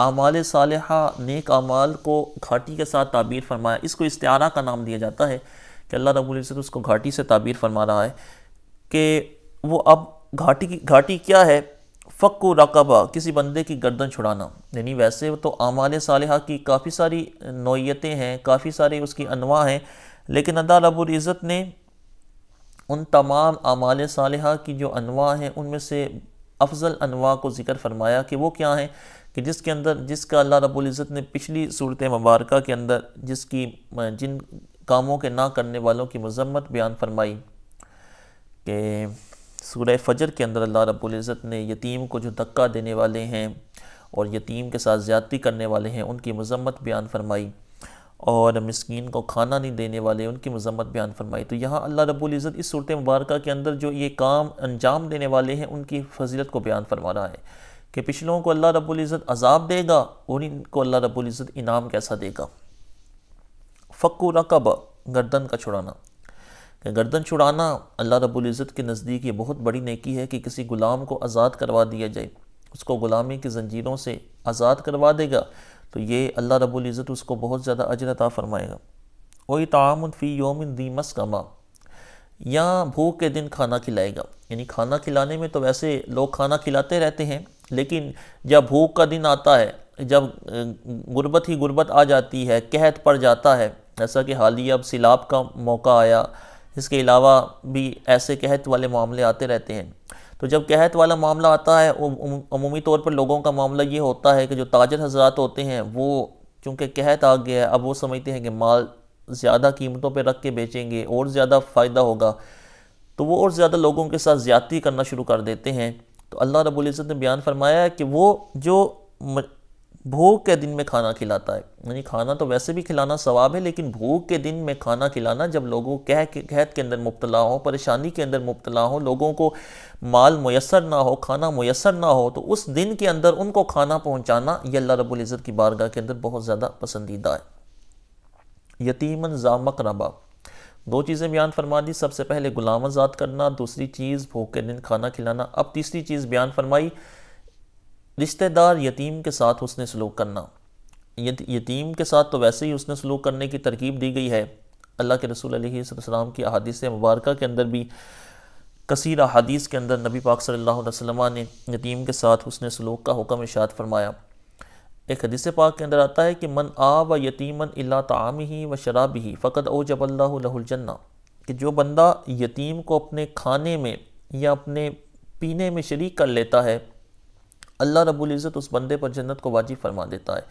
आमाल साल नेक अमाल को घाटी के साथ ताबीर फरमाया इसको इस्तारा का नाम दिया जाता है कि अल्लाह रबुल्ज़त उसको घाटी से ताबीर फरमा रहा है कि वो अब घाटी की घाटी क्या है फ़क् रकबा किसी बंदे की गर्दन छुड़ाना यानी वैसे तो आमाल साल की काफ़ी सारी नोयतें हैं काफ़ी सारे उसकी अनवा हैं लेकिन अदा रबुल्ज़त ने उन तमाम आमाल साल की जो अनवा हैं उनमें से अफजल अनवा को ज़िक्र फरमाया कि वो क्या हैं कि जिसके अंदर जिसका अल्लाह रब्बुल इज़्ज़त ने पिछली सूरत मुबारक के अंदर जिसकी जिन कामों के ना करने वालों की मजम्मत बयान फरमाई कि सूर फजर के अंदर अल्लाह रब्बुल इज़्ज़त ने यतीम को जो धक्का देने वाले हैं और यतीम के साथ ज़्यादती करने वाले हैं उनकी मजम्मत बयान फरमाई और मस्किन को खाना नहीं देने वाले उनकी मजम्मत बयान फरमाई तो यहाँ अल्लाह रब्बुल इज़्ज़त इस सूरत मुबारक के अंदर जो ये काम अंजाम देने वाले हैं उनकी फजीलत को बयान फरमा रहा है कि पिछलों को अल्लाह रब्ज़त अजाब देगा और इनको अल्लाह रब्ज़त इनाम कैसा देगा फ़क् रकब गर्दन का छुड़ाना कि गर्दन छुड़ाना अल्लाह रब्ज़त के नज़दीक ये बहुत बड़ी नेकी है कि किसी ग़ुलाम को आज़ाद करवा दिया जाए उसको ग़ुलामी की जंजीरों से आज़ाद करवा देगा तो ये अल्लाह रब्ज़त उसको बहुत ज़्यादा अजरता फ़रमाएगा वही तामफ़ी फ़ी योमिन दी मस कमा या भूख के दिन खाना खिलाएगा यानी खाना खिलाने में तो वैसे लोग खाना खिलाते रहते हैं लेकिन जब भूख का दिन आता है जब गुर्बत ही गुर्बत आ जाती है कहत पड़ जाता है जैसा कि हाल ही अब सैलाब का मौका आया इसके अलावा भी ऐसे कहत वाले मामले आते रहते हैं तो जब कहत वाला मामला आता है अमूमी तौर पर लोगों का मामला ये होता है कि जो ताजर हजरात होते हैं वो चूँकि कहत आ गया है अब वो समझते हैं कि माल ज़्यादा कीमतों पर रख के बेचेंगे और ज़्यादा फ़ायदा होगा तो वो और ज़्यादा लोगों के साथ ज़्यादती करना शुरू कर देते हैं तो अल्लाह रबुल्ज़त ने बयान फरमाया है कि वो जो भूख के दिन में खाना खिलाता है यानी खाना तो वैसे भी खिलाना सवाब है लेकिन भूख के दिन में खाना खिलाना जब लोगों कह के कहत के अंदर मुबतला हो परेशानी के अंदर मुबतला हो लोगों को माल मैसर ना हो खाना मैसर ना हो तो उस दिन के अंदर उनको खाना पहुँचाना ये अल्लाह रबुल्ज़त की बारगाह के अंदर बहुत ज़्यादा पसंदीदा है यतीमन जामक रबा दो चीज़ें बयान फरमा दी सबसे पहले गुलाम आज़ाद करना दूसरी चीज़ भूखे दिन खाना खिलाना अब तीसरी चीज़ बयान फरमाई रिश्तेदार यतीम के साथ उसने सलूक करना यतीम के साथ तो वैसे ही उसने सलूक करने की तरकीब दी गई है अल्लाह के रसूल अलैहिस्सलाम की अहादीस मुबारक के अंदर भी कसीर अहादीस के अंदर नबी पाक सल्लल्लाहु अलैहि वसल्लम ने यतीम के साथ उसने सलूक का हुक्म इशात फरमाया एक हदीस पाक के अंदर आता है कि मन आ व यतीमन अला तम ही व शराब ही फ़कत ओ जबल्लाजन्ना कि जो बंदा यतीम को अपने खाने में या अपने पीने में शरीक कर लेता है अल्लाह रबुल्ज़त उस बंदे पर जन्नत को वाजिब फरमा देता है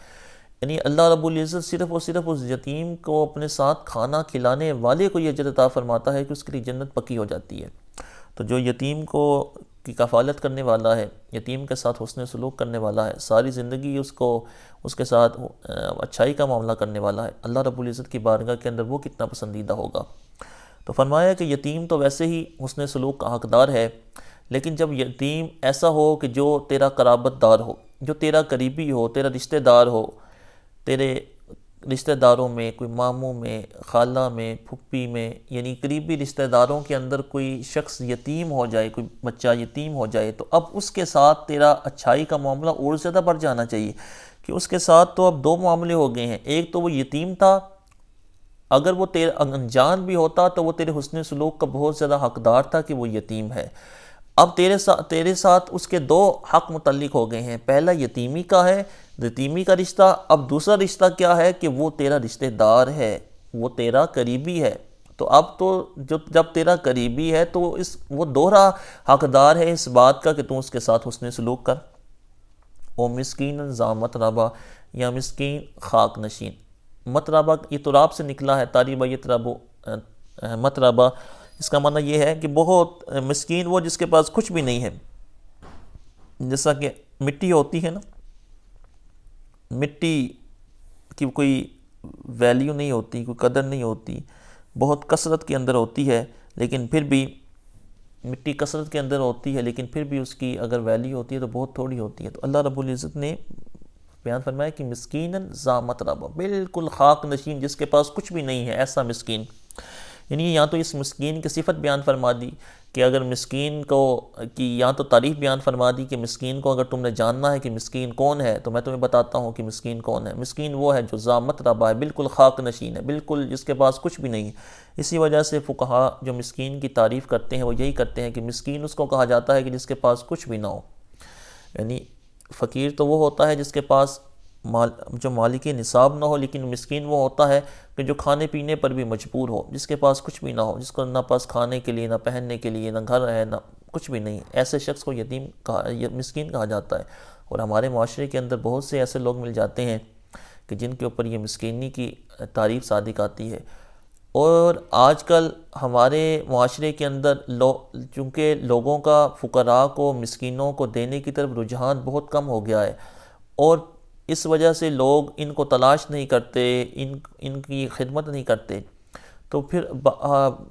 यानी अल्लाह रबुल्ज़त सिर्फ़ और सिर्फ उस यतीम को अपने साथ खाना खिलाने वाले को यह अजरता फरमाता है कि उसके लिए जन्नत पक्की हो जाती है तो जो यतीम को की कफालत करने वाला है यतीम के साथ हसन सलूक करने वाला है सारी ज़िंदगी उसको उसके साथ अच्छाई का मामला करने वाला है अल्लाह रबुल्ज़त की बारगाह के अंदर वो कितना पसंदीदा होगा तो फरमाया कि यतीम तो वैसे ही हसन सलूक का हकदार है लेकिन जब यतीम ऐसा हो कि जो तेरा कराबतदार हो जो तेरा करीबी हो तेरा रिश्तेदार हो तेरे रिश्तेदारों में कोई मामों में खाला में फुप्पी में यानी करीबी रिश्तेदारों के अंदर कोई शख्स यतीम हो जाए कोई बच्चा यतीम हो जाए तो अब उसके साथ तेरा अच्छाई का मामला और ज़्यादा बढ़ जाना चाहिए कि उसके साथ तो अब दो मामले हो गए हैं एक तो वो यतीम था अगर वो तेरा अनजान अं-, भी होता तो वो तेरे हुसन सलूक का बहुत ज़्यादा हकदार था कि वो यतीम है अब तेरे साथ तेरे साथ उसके दो हक मुतलक हो गए हैं पहला यतीमी का है यतीमी का रिश्ता अब दूसरा रिश्ता क्या है कि वो तेरा रिश्तेदार है वो तेरा करीबी है तो अब तो जब जब तेरा करीबी है तो इस वो दोहरा हकदार है इस बात का कि तू उसके साथ उसने सलूक कर ओ मस्किन जामत रबा या मस्किन खाक नशीन मतरबा ये तुराब तो से निकला है तारीबा ये मत मतरबा इसका मानना यह है कि बहुत मस्किन वो जिसके पास कुछ भी नहीं है जैसा कि मिट्टी होती है ना मिट्टी की कोई वैल्यू नहीं होती कोई कदर नहीं होती बहुत कसरत के अंदर होती है लेकिन फिर भी मिट्टी कसरत के अंदर होती है लेकिन फिर भी उसकी अगर वैल्यू होती है तो बहुत थोड़ी होती है तो अल्लाह रब्बुल इज़्ज़त ने बयान फरमाया कि मस्किन जामत रबा बिल्कुल खाक नशीन जिसके पास कुछ भी नहीं है ऐसा मस्किन यानी या तो इस मस्किन की सिफत बयान फरमा दी कि अगर मस्किन को कि या तो तारीफ़ बयान फरमा दी कि मस्किन को अगर तुमने जानना है कि मस्किन कौन है तो मैं तुम्हें बताता हूँ कि मस्किन कौन है मस्किन वो है जो जामत रबा है बिल्कुल खाक नशीन है बिल्कुल जिसके पास कुछ भी नहीं है इसी वजह से फुकहा जो मस्किन की तारीफ़ करते हैं वो यही करते हैं कि मस्किन उसको कहा जाता है कि जिसके पास कुछ भी ना हो यानी फ़कीर तो वो होता है जिसके पास माल जो मालिक निसाब ना हो लेकिन मस्किन वो होता है कि जो खाने पीने पर भी मजबूर हो जिसके पास कुछ भी ना हो जिसको ना पास खाने के लिए ना पहनने के लिए ना घर है ना कुछ भी नहीं ऐसे शख्स को यतीम कहा मस्किन कहा जाता है और हमारे माशरे के अंदर बहुत से ऐसे लोग मिल जाते हैं कि जिनके ऊपर ये मस्किनी की तारीफ सादिक आती है और आजकल हमारे माशरे के अंदर लो चूँकि लोगों का फकरा को मस्किनों को देने की तरफ रुझान बहुत कम हो गया है और इस वजह से लोग इनको तलाश नहीं करते इन इनकी खिदमत नहीं करते तो फिर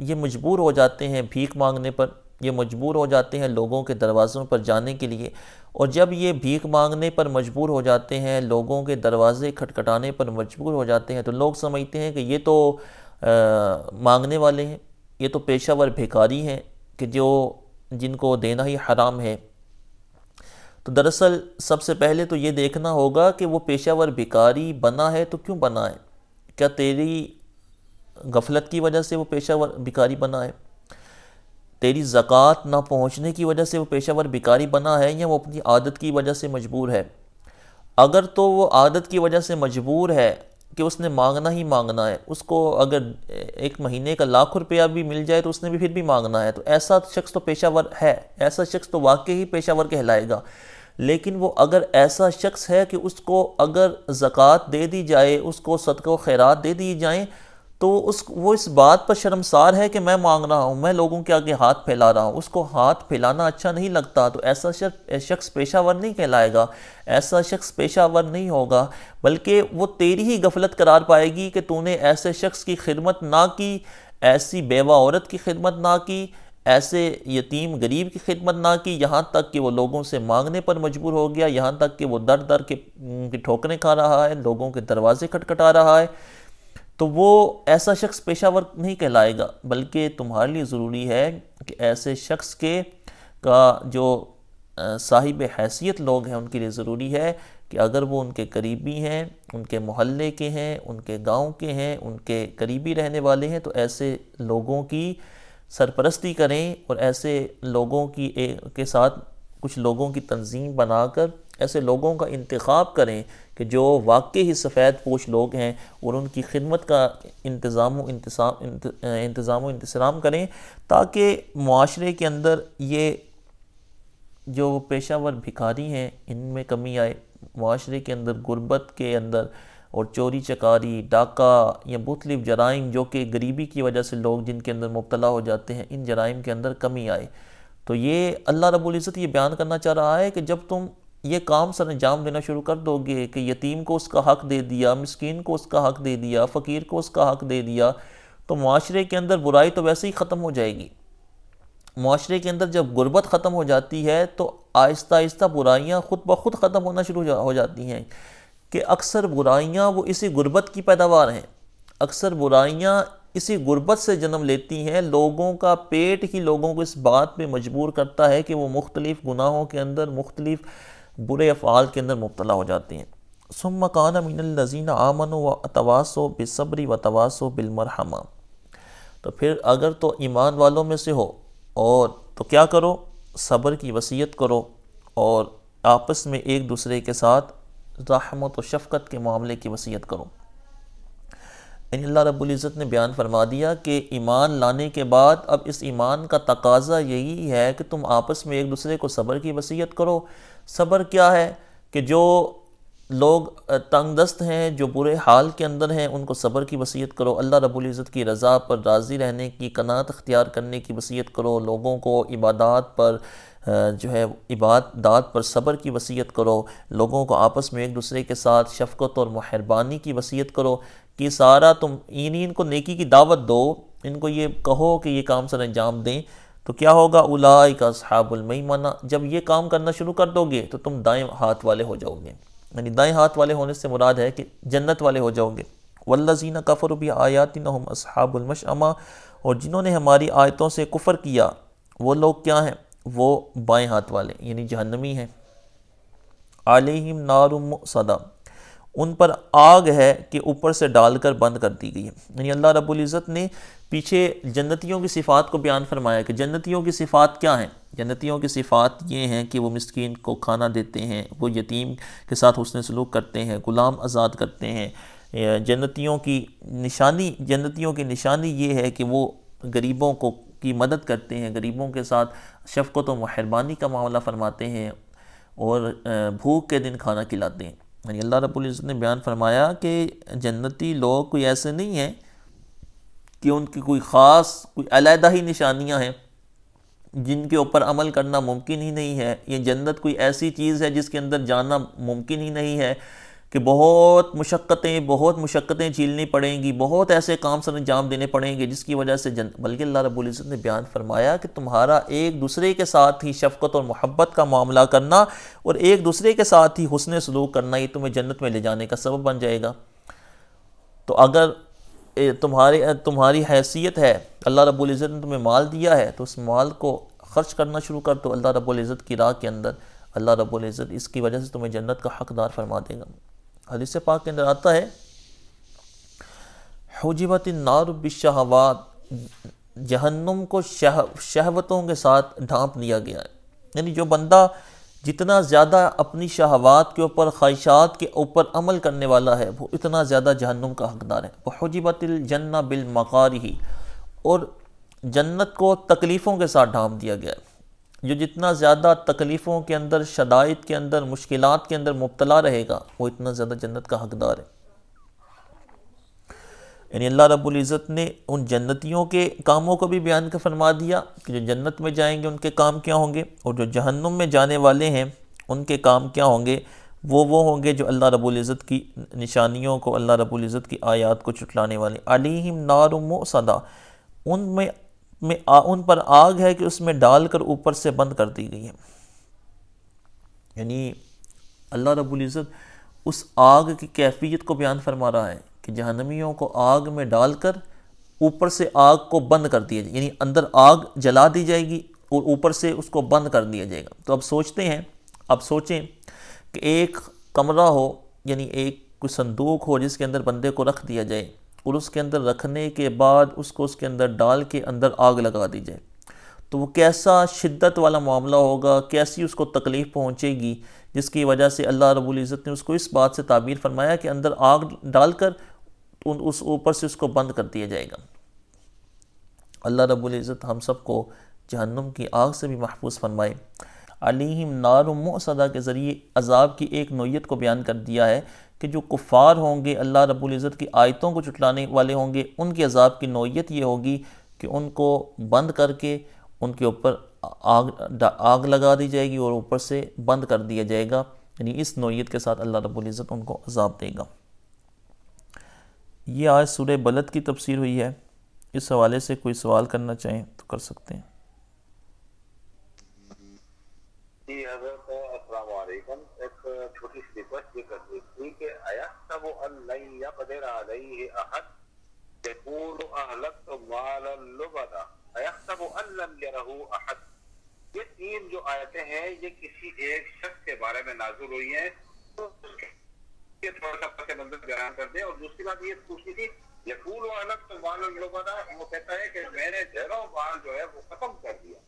ये मजबूर हो जाते हैं भीख मांगने पर ये मजबूर हो जाते हैं लोगों के दरवाज़ों पर जाने के लिए और जब ये भीख मांगने पर मजबूर हो जाते हैं लोगों के दरवाज़े खटखटाने पर मजबूर हो जाते हैं तो लोग समझते हैं कि ये तो आ, मांगने वाले हैं ये तो पेशावर भिखारी हैं कि जो जिनको देना ही हराम है तो दरअसल सबसे पहले तो ये देखना होगा कि वो पेशावर भिकारी बना है तो क्यों बना है क्या तेरी गफलत की वजह से वो पेशावर भिकारी बना है तेरी ज़क़़त ना पहुँचने की वजह से वो पेशावर भिकारी बना है या वो अपनी आदत की वजह से मजबूर है अगर तो वो आदत की वजह से मजबूर है कि उसने मांगना ही मांगना है उसको अगर एक महीने का लाख रुपया भी मिल जाए तो उसने भी फिर भी मांगना है तो ऐसा शख्स तो पेशावर है ऐसा शख्स तो वाकई ही पेशावर कहलाएगा लेकिन वो अगर ऐसा शख्स है कि उसको अगर ज़क़़त दे दी जाए उसको सदक़ खैरात दे दी जाए तो उस वो इस बात पर शर्मसार है कि मैं मांग रहा हूँ मैं लोगों के आगे हाथ फैला रहा हूँ उसको हाथ फैलाना अच्छा नहीं लगता तो ऐसा शख्स पेशावर नहीं कहलाएगा ऐसा शख्स पेशावर नहीं होगा बल्कि वो तेरी ही गफलत करार पाएगी कि तूने ऐसे शख्स की खिदमत ना की ऐसी बेवा औरत की खिदमत ना की ऐसे यतीम गरीब की खिदमत ना की यहाँ तक कि वो लोगों से मांगने पर मजबूर हो गया यहाँ तक कि वो दर दर के, उनकी ठोकरें खा रहा है लोगों के दरवाजे खटखटा रहा है तो वो ऐसा शख्स पेशावर नहीं कहलाएगा बल्कि तुम्हारे लिए ज़रूरी है कि ऐसे शख्स के का जो साहिब हैसियत लोग हैं उनके लिए ज़रूरी है कि अगर वो उनके करीबी हैं उनके मोहल्ले के हैं उनके गांव के हैं उनके करीबी रहने वाले हैं तो ऐसे लोगों की सरपरस्ती करें और ऐसे लोगों की एक के साथ कुछ लोगों की तंजीम बनाकर ऐसे लोगों का इंतखब करें कि जो वाकई ही सफ़ेद पोश लोग हैं और उनकी खिदमत का इंतज़ाम इंतज़ाम इंतजाम करें ताकि माशरे के अंदर ये जो पेशावर भिखारी हैं इनमें कमी आए माशरे के अंदर गुर्बत के अंदर और चोरी चकारी डाका या मुख्तलिफ जराइम जो कि गरीबी की वजह से लोग जिनके अंदर मुबतला हो जाते हैं इन जराइम के अंदर कमी आए तो ये अल्लाह रबुल्ज़त ये बयान करना चाह रहा है कि जब तुम ये काम सर अंजाम देना शुरू कर दोगे कि यतीम को उसका हक दे दिया मस्किन को उसका हक दे दिया फ़कीर को उसका हक दे दिया तो माशरे के अंदर बुराई तो वैसे ही ख़त्म हो जाएगी माशरे के अंदर जब गुर्बत ख़त्म हो जाती है तो आहिस्ता आहिस्ता बुराइयाँ ख़ुद ब खुद ख़त्म होना शुरू हो जाती हैं कि अक्सर बुराइयाँ वो इसी गुरबत की पैदावार हैं अक्सर बुराइयाँ इसी गुरबत से जन्म लेती हैं लोगों का पेट ही लोगों को इस बात पर मजबूर करता है कि वो मुख्तलिफ़ गुनाहों के अंदर मुख्तलिफ़ बुरे अफ़ाल के अंदर मुबतला हो जाती हैं सुम अमीन मिनजीन आमन व तवासो बेसब्री व तवासो बिलमरहमा तो फिर अगर तो ईमान वालों में से हो और तो क्या करो सब्र की वसीयत करो और आपस में एक दूसरे के साथ रहमत और शफ़क़त के मामले की वसीयत करो इन अल्लाह रब्ज़त ने बयान फरमा दिया कि ईमान लाने के बाद अब इस ईमान का तकाजा यही है कि तुम आपस में एक दूसरे को सब्र की वसीयत करो सब्र क्या है कि जो लोग तंग दस्त हैं जो बुरे हाल के अंदर हैं उनको सब्र की वसीयत करो अल्लाह इज़्ज़त की रज़ा पर राज़ी रहने की कनात अख्तियार करने की वसीयत करो लोगों को इबादत पर जो है इबाद दाद पर सब्र की वसीयत करो लोगों को आपस में एक दूसरे के साथ शफकत और महरबानी की वसीयत करो कि सारा तुम इन इनको नेकी की दावत दो इनको ये कहो कि ये काम सर अंजाम दें तो क्या होगा उलाई का सहाबुलमैमाना जब ये काम करना शुरू कर दोगे तो तुम दाएँ हाथ वाले हो जाओगे यानी दाएँ हाथ वाले होने से मुराद है कि जन्नत वाले हो जाओगे वल्लजीना कफ़र भी आयाती नम असहाबुलमशमा और जिन्होंने हमारी आयतों से कुफ़र किया वो लोग क्या हैं वो बाएं हाथ वाले यानी जहन्नमी हैं आलिम नारुम सदा उन पर आग है कि ऊपर से डालकर बंद कर दी गई है यानी अल्लाह रब्बुल इज़्ज़त ने पीछे जन्नतियों की सिफ़ात को बयान फरमाया कि जन्नतियों की सिफ़ात क्या हैं जन्नतियों की सिफ़ात ये हैं कि वो मस्किन को खाना देते हैं वो यतीम के साथ उसने सलूक करते हैं ग़ुलाम आज़ाद करते हैं जन्नतियों की निशानी जन्नतियों की निशानी ये है कि वो गरीबों को की मदद करते हैं गरीबों के साथ शफकत व महरबानी का मामला फरमाते हैं और भूख के दिन खाना खिलाते हैं यानी अल्लाह रबुल्ज़त ने बयान फरमाया कि जन्नती लोग कोई ऐसे नहीं हैं कि उनकी कोई ख़ास कोई अलहदा ही निशानियाँ हैं जिनके ऊपर अमल करना मुमकिन ही नहीं है ये जन्नत कोई ऐसी चीज़ है जिसके अंदर जाना मुमकिन ही नहीं है कि बहुत मुशक्क़तें बहुत मुशक्क़तें झीलनी पड़ेंगी बहुत ऐसे काम सर अंजाम देने पड़ेंगे जिसकी वजह से जन बल्कि अल्लाह रब्बुल इज़्ज़त ने बयान फरमाया कि तुम्हारा एक दूसरे के साथ ही शफकत और मोहब्बत का मामला करना और एक दूसरे के साथ ही हुसन सलूक करना ये तुम्हें जन्नत में ले जाने का सबब बन जाएगा तो अगर तुम्हारे तुम्हारी हैसियत है अल्लाह रब्बुल इज़्ज़त ने तुम्हें माल दिया है तो उस माल को खर्च करना शुरू कर दो अल्लाह रब्बुल इज़्ज़त की राह के अंदर अल्लाह रब्बुल इज़्ज़त इसकी वजह से तुम्हें जन्नत का हकदार फरमा देगा हदीस पाक के अंदर आता है हजबत नार बिशहवात जहन्नुम को शह शहवतों के साथ ढांप लिया गया है यानी जो बंदा जितना ज़्यादा अपनी शहवात के ऊपर ख्वाहिशात के ऊपर अमल करने वाला है वो इतना ज़्यादा जहन्नुम का हकदार है वह हजबतिल जन्ना बिल मकार ही और जन्नत को तकलीफ़ों के साथ ढांप दिया गया है जो जितना ज़्यादा तकलीफ़ों के अंदर शदाइत के अंदर मुश्किल के अंदर मुबतला रहेगा वो इतना ज़्यादा जन्नत का हकदार है यानी अल्लाह रब्बुल इज़्ज़त ने उन जन्नतियों के कामों को भी बयान कर फरमा दिया कि जो जन्नत में जाएंगे उनके काम क्या होंगे और जो जहन्नुम में जाने वाले हैं उनके काम क्या होंगे वो वो होंगे जो अल्लाह रब्बुल इज़्ज़त की निशानियों को अल्लाह रब्बुल इज़्ज़त की आयात को चुटलाने वाले अलीम नारुम सदा उनमें में आ, उन पर आग है कि उसमें डालकर ऊपर से बंद कर दी गई है यानी अल्लाह इज़्ज़त उस आग की कैफियत को बयान फरमा रहा है कि जहनमियों को आग में डालकर ऊपर से आग को बंद कर दिया जाए यानी अंदर आग जला दी जाएगी और ऊपर से उसको बंद कर दिया जाएगा तो अब सोचते हैं अब सोचें कि एक कमरा हो यानी एक कोई संदूक हो जिसके अंदर बंदे को रख दिया जाए और उसके अंदर रखने के बाद उसको उसके अंदर डाल के अंदर आग लगा दी जाए तो वो कैसा शिद्दत वाला मामला होगा कैसी उसको तकलीफ़ पहुँचेगी जिसकी वजह से अल्लाह रबुल्ज़त ने उसको इस बात से ताबीर फरमाया कि अंदर आग डाल कर उन उस ऊपर से उसको बंद कर दिया जाएगा अल्लाह रबुल्ज़त हम सबको जहन्नुम की आग से भी महफूज फरमाए अलीम नारदा के ज़रिए अजाब की एक नोयत को बयान कर दिया है कि जो कुफ़ार होंगे अल्लाह रब्ज़त की आयतों को चुटलाने वाले होंगे उनके अजाब की नोयत ये होगी कि उनको बंद करके उनके ऊपर आग आग लगा दी जाएगी और ऊपर से बंद कर दिया जाएगा यानी इस नौीयत के साथ अल्लाह रब्ज़त उनको अजाब देगा ये आज सूर्य बलद की तफसीर हुई है इस हवाले से कोई सवाल करना चाहें तो कर सकते हैं قادر عليه أحد يقول أهلكت مالا لبدا अयसब لم يره अहद ये तीन जो आयतें हैं ये किसी एक शख्स के बारे में नाजुल हुई हैं तो ये थोड़ा सा पस मंजर बयान कर दें और दूसरी बात ये पूछी थी यकूल अलग तो माल लोगों का वो कहता है कि मैंने जरो माल जो है वो खत्म कर दिया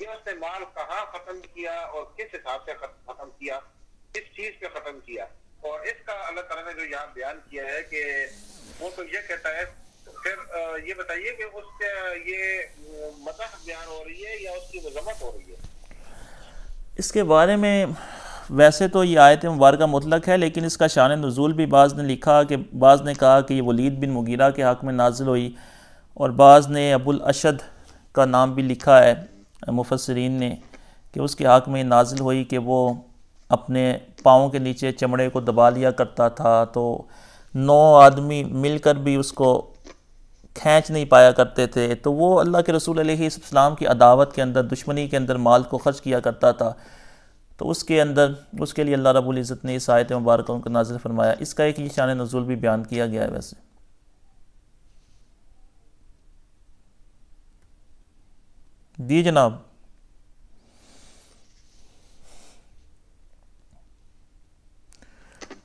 कि उसने माल कहाँ खत्म किया और किस हिसाब से खत्म किया किस चीज पे खत्म किया और इसका अल्लाह तला ने जो यहाँ बयान किया है कि वो तो ये कहता है फिर ये बताइए कि उसके ये मदह बयान हो रही है या उसकी मजम्मत हो रही है इसके बारे में वैसे तो ये आयत मुबारक मुतलक है लेकिन इसका शान नज़ुल भी बाज़ ने लिखा कि बाज़ ने कहा कि ये वलीद बिन मुगीरा के हक़ में नाजिल हुई और बाज़ ने अबुल अशद का नाम भी लिखा है मुफसरीन ने कि उसके हक़ में नाजिल हुई कि वो अपने पाँव के नीचे चमड़े को दबा लिया करता था तो नौ आदमी मिलकर भी उसको खींच नहीं पाया करते थे तो वो अल्लाह के रसूल अलैहिस्सलाम की अदावत के अंदर दुश्मनी के अंदर माल को खर्च किया करता था तो उसके अंदर उसके लिए अल्लाह रब्बुल इज़्ज़त ने इस आयत मुबारक को नाजिल फरमाया इसका एक निशान नजूल नज़ुल भी बयान किया गया है वैसे दी जनाब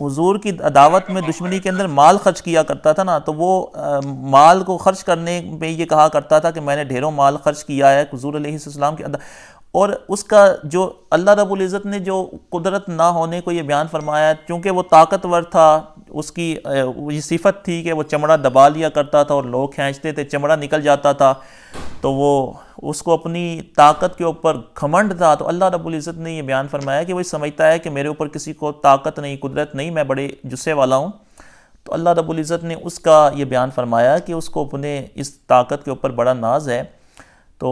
हुजूर की अदावत में दुश्मनी के अंदर माल खर्च किया करता था ना तो वो आ, माल को खर्च करने में ये कहा करता था कि मैंने ढेरों माल खर्च किया है हजूर के अंदर और उसका जो अल्लाह रब्बुल इज़्ज़त ने जो कुदरत ना होने को ये बयान फरमाया क्योंकि वो ताकतवर था उसकी ये सिफत थी कि वो चमड़ा दबा लिया करता था और लोग खींचते थे चमड़ा निकल जाता था तो वो उसको अपनी ताकत के ऊपर घमंड था तो अल्लाह रब्बुल इज़्ज़त ने यह बयान फरमाया कि वो समझता है कि मेरे ऊपर किसी को ताकत नहीं कुदरत नहीं मैं बड़े जुस्से वाला हूँ तो अल्लाह रब्बुल इज़्ज़त ने उसका ये बयान फरमाया कि उसको अपने इस ताकत के ऊपर बड़ा नाज है तो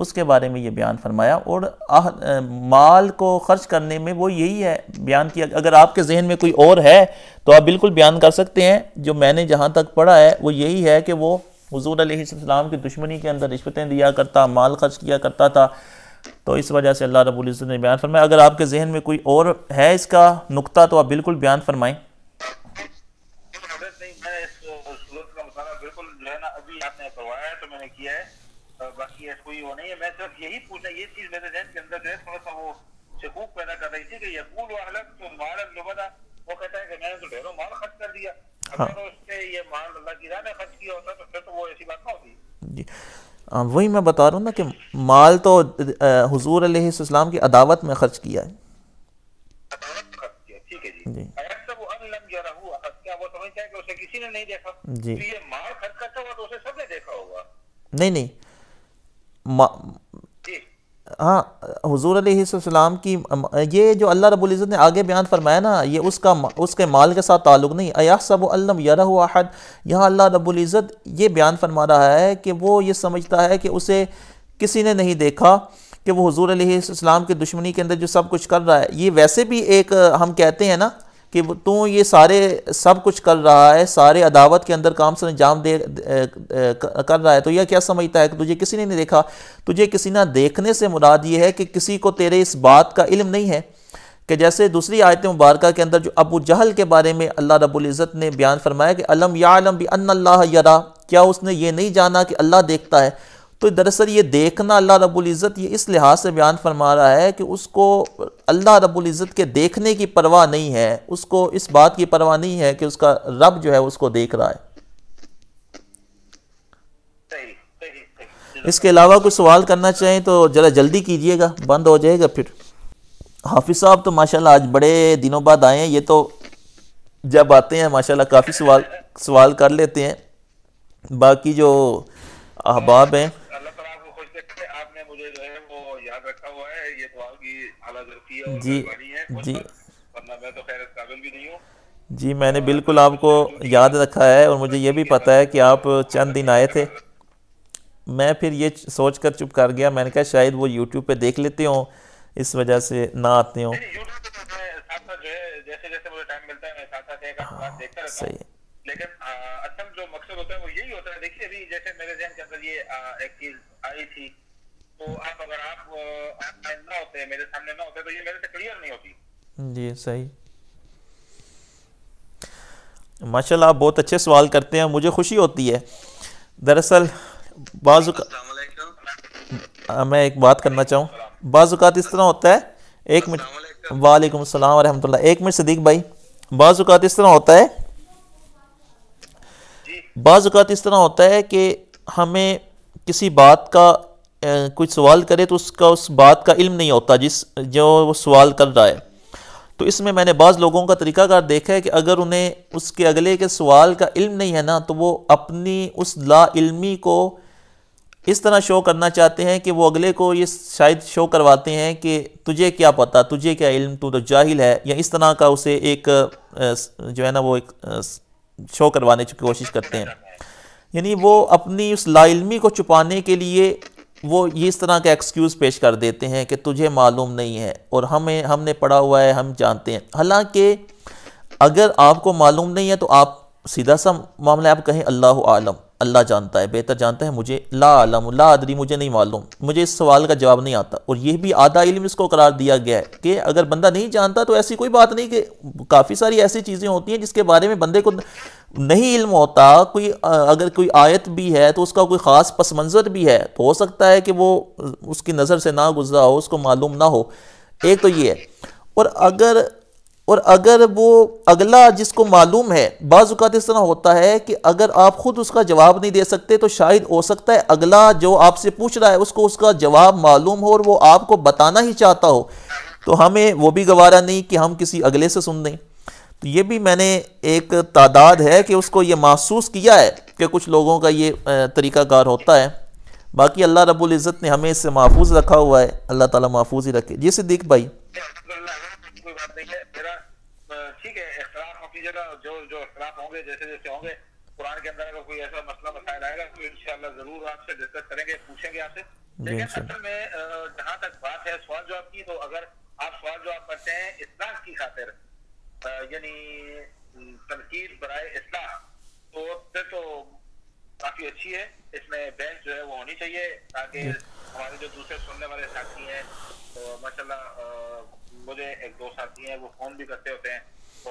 उसके बारे में ये बयान फरमाया और आह, आ, माल को ख़र्च करने में वो यही है बयान किया अगर आपके जहन में कोई और है तो आप बिल्कुल बयान कर सकते हैं जो मैंने जहाँ तक पढ़ा है वो यही है कि वो हजूर आसमाम की दुश्मनी के अंदर रिश्वतें दिया करता माल खर्च किया करता था तो इस वजह से अल्लाह रबुल्ज़त ने बयान फरमाया अगर आपके जहन में कोई और है इसका नुकता तो आप बिल्कुल बयान फरमाएँ की है कोई वो नहीं है मैं सिर्फ यही पूछना ये चीज मेरे जहन के अंदर जो है थोड़ा सा वो शकूक पैदा कर रही थी कि यकूल वालक तो माल लुबदा वो कहता है कि मैंने तो ढेरों माल खर्च कर दिया अगर हाँ। उसने ये माल अल्लाह की राह में खर्च किया होता तो फिर तो वो ऐसी बात ना होती जी वही मैं बता रहा हूँ ना कि माल तो हजूर अलैहिस्सलाम की अदावत में खर्च किया है नहीं नहीं हाँ हजूर अलीसम की ये जो अल्लाह रबुल्ज़त ने आगे बयान फरमाया ना ये उसका उसके माल के साथ ताल्लुक नहीं अया सब वम यद यहाँ अल्लाह रबुल्ज़त ये बयान फरमा रहा है कि वो ये समझता है कि उसे किसी ने नहीं देखा कि वो हजूर अलीसम की दुश्मनी के अंदर जो सब कुछ कर रहा है ये वैसे भी एक हम कहते हैं ना कि तू ये सारे सब कुछ कर रहा है सारे अदावत के अंदर काम से अंजाम दे, दे कर रहा है तो यह क्या समझता है कि तुझे किसी ने नहीं देखा तुझे किसी ने देखने से मुराद ये है कि किसी को तेरे इस बात का इल्म नहीं है कि जैसे दूसरी आयत मुबारक के अंदर जो अबू जहल के बारे में अल्लाह रबुल्ज़त ने बयान फरमाया कि अलम या अलम भी यरा क्या उसने ये नहीं जाना कि अल्लाह देखता है तो दरअसल ये देखना अल्लाह रबुल्ज़त ये इस लिहाज से बयान फरमा रहा है कि उसको अल्लाह रबुल्ज़त के देखने की परवाह नहीं है उसको इस बात की परवाह नहीं है कि उसका रब जो है उसको देख रहा है इसके अलावा कुछ सवाल करना चाहें तो ज़रा जल्दी कीजिएगा बंद हो जाएगा फिर हाफिज़ साहब तो माशाल्लाह आज बड़े दिनों बाद आए हैं ये तो जब आते हैं माशाल्लाह काफ़ी सवाल सवाल कर लेते हैं बाकी जो अहबाब हैं करती है और जी है, जी वरना मैं तो खैर काबिल भी नहीं हूँ जी मैंने बिल्कुल आपको याद रखा है और मुझे ये भी पता है कि आप चंद दिन आए थे मैं फिर ये सोच कर चुप कर गया मैंने कहा शायद वो यूट्यूब पे देख लेते हो इस वजह से ना आते हो तो हाँ, सही लेकिन असल जो मकसद होता है वो यही होता है देखिए अभी जैसे मेरे के अंदर ये एक चीज़ आई थी तो अगर आप, न होते मेरे सामने न होते तो ये मेरे से क्लियर नहीं होती जी सही माशाल्लाह आप बहुत अच्छे सवाल करते हैं मुझे खुशी होती है दरअसल बाज़ मैं एक बात करना चाहूँ बाज़ात इस तरह होता है एक मिनट वालेकुम अस्सलाम वरहमतुल्लाह एक मिनट सदीक भाई बाज़ात इस तरह होता है बाज़ात इस तरह होता है कि हमें किसी बात का कुछ सवाल करे तो उसका उस बात का इल्म नहीं होता जिस जो वो सवाल कर रहा है तो इसमें मैंने बाज़ लोगों का तरीकाकार देखा है कि अगर उन्हें उसके अगले के सवाल का इल्म नहीं है ना तो वो अपनी उस ला इल्मी को इस तरह शो करना चाहते हैं कि वो अगले को ये शायद शो करवाते हैं कि तुझे क्या पता तुझे क्या इल्म तू तो जाहिल है या इस तरह का उसे एक जो है ना वो एक शो करवाने की कोशिश करते हैं यानी वो अपनी उस लाइलमी को छुपाने के लिए वो इस तरह का एक्सक्यूज़ पेश कर देते हैं कि तुझे मालूम नहीं है और हमें हमने पढ़ा हुआ है हम जानते हैं हालांकि अगर आपको मालूम नहीं है तो आप सीधा सा मामला आप कहें अल्लाह आलम अल्लाह जानता है बेहतर जानता है मुझे ला आलम ला आदरी मुझे नहीं मालूम मुझे इस सवाल का जवाब नहीं आता और यह भी आधा इल्म इसको करार दिया गया है कि अगर बंदा नहीं जानता तो ऐसी कोई बात नहीं कि काफ़ी सारी ऐसी चीज़ें होती हैं जिसके बारे में बंदे को नहीं इल्म होता कोई अगर कोई आयत भी है तो उसका कोई ख़ास पस मंज़र भी है तो हो सकता है कि वो उसकी नज़र से ना गुजरा हो उसको मालूम ना हो एक तो ये है और अगर और अगर वो अगला जिसको मालूम है बाज़ात इस तरह होता है कि अगर आप ख़ुद उसका जवाब नहीं दे सकते तो शायद हो सकता है अगला जो आपसे पूछ रहा है उसको उसका जवाब मालूम हो और वो आपको बताना ही चाहता हो तो हमें वो भी गवारा नहीं कि हम किसी अगले से सुन दें तो ये भी मैंने एक तादाद है कि उसको ये महसूस किया है कि कुछ लोगों का ये तरीक़ाकार होता है बाकी अल्लाह रबुल्ज़त ने हमें इससे महफूज रखा हुआ है अल्लाह ताली महफूज ही रखे जी सिद्दीक भाई कोई बात नहीं है मेरा ठीक है इख्तलाफ अपनी जगह जो जो इख्तलाफ होंगे जैसे जैसे होंगे कुरान के अंदर अगर कोई ऐसा मसला मसाइल आएगा तो इन जरूर आपसे डिस्कस करेंगे पूछेंगे आपसे लेकिन असल में जहाँ तक बात है सवाल जवाब की तो अगर आप सवाल जवाब करते हैं इसलाह की खातिर यानी तनकीद बरए इसलाह तो फिर तो काफी अच्छी है इसमें बेंच जो है वो होनी चाहिए ताकि हमारे जो दूसरे सुनने वाले साथी हैं तो माशाला मुझे एक दो साथी हैं वो फोन भी करते होते हैं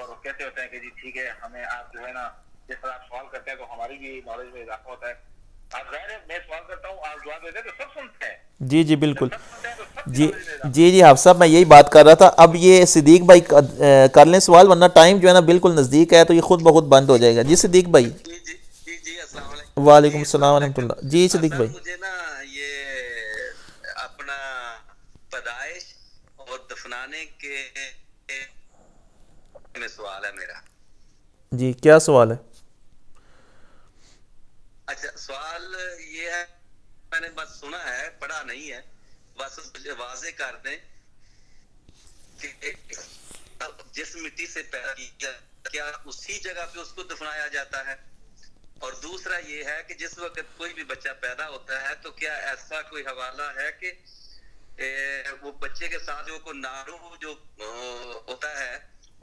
और कहते होते हैं कि जी ठीक है हमें आप जो है ना जिस तरह आप सवाल करते हैं तो हमारी भी नॉलेज में इजाफा होता है आप जाहिर है मैं सवाल करता हूँ आप जवाब देते हैं तो सब सुनते हैं जी जी बिल्कुल तो जी जी जी हाफ साहब मैं यही बात कर रहा था अब ये सिद्दीक भाई कर लें सवाल वरना टाइम जो है ना बिल्कुल नज़दीक है तो ये खुद बहुत बंद हो जाएगा जी सिद्दीक भाई वालेकुम सलाम वरहमतुल्ला जी अच्छा, सिद्दीक भाई मुझे ना जाने के में सवाल है मेरा जी क्या सवाल है अच्छा सवाल ये है मैंने बस सुना है पढ़ा नहीं है बस वाजे कर दें कि जिस मिट्टी से पैदा किया क्या उसी जगह पे उसको दफनाया जाता है और दूसरा ये है कि जिस वक्त कोई भी बच्चा पैदा होता है तो क्या ऐसा कोई हवाला है कि ए, वो बच्चे के साथ जो को नारू जो होता है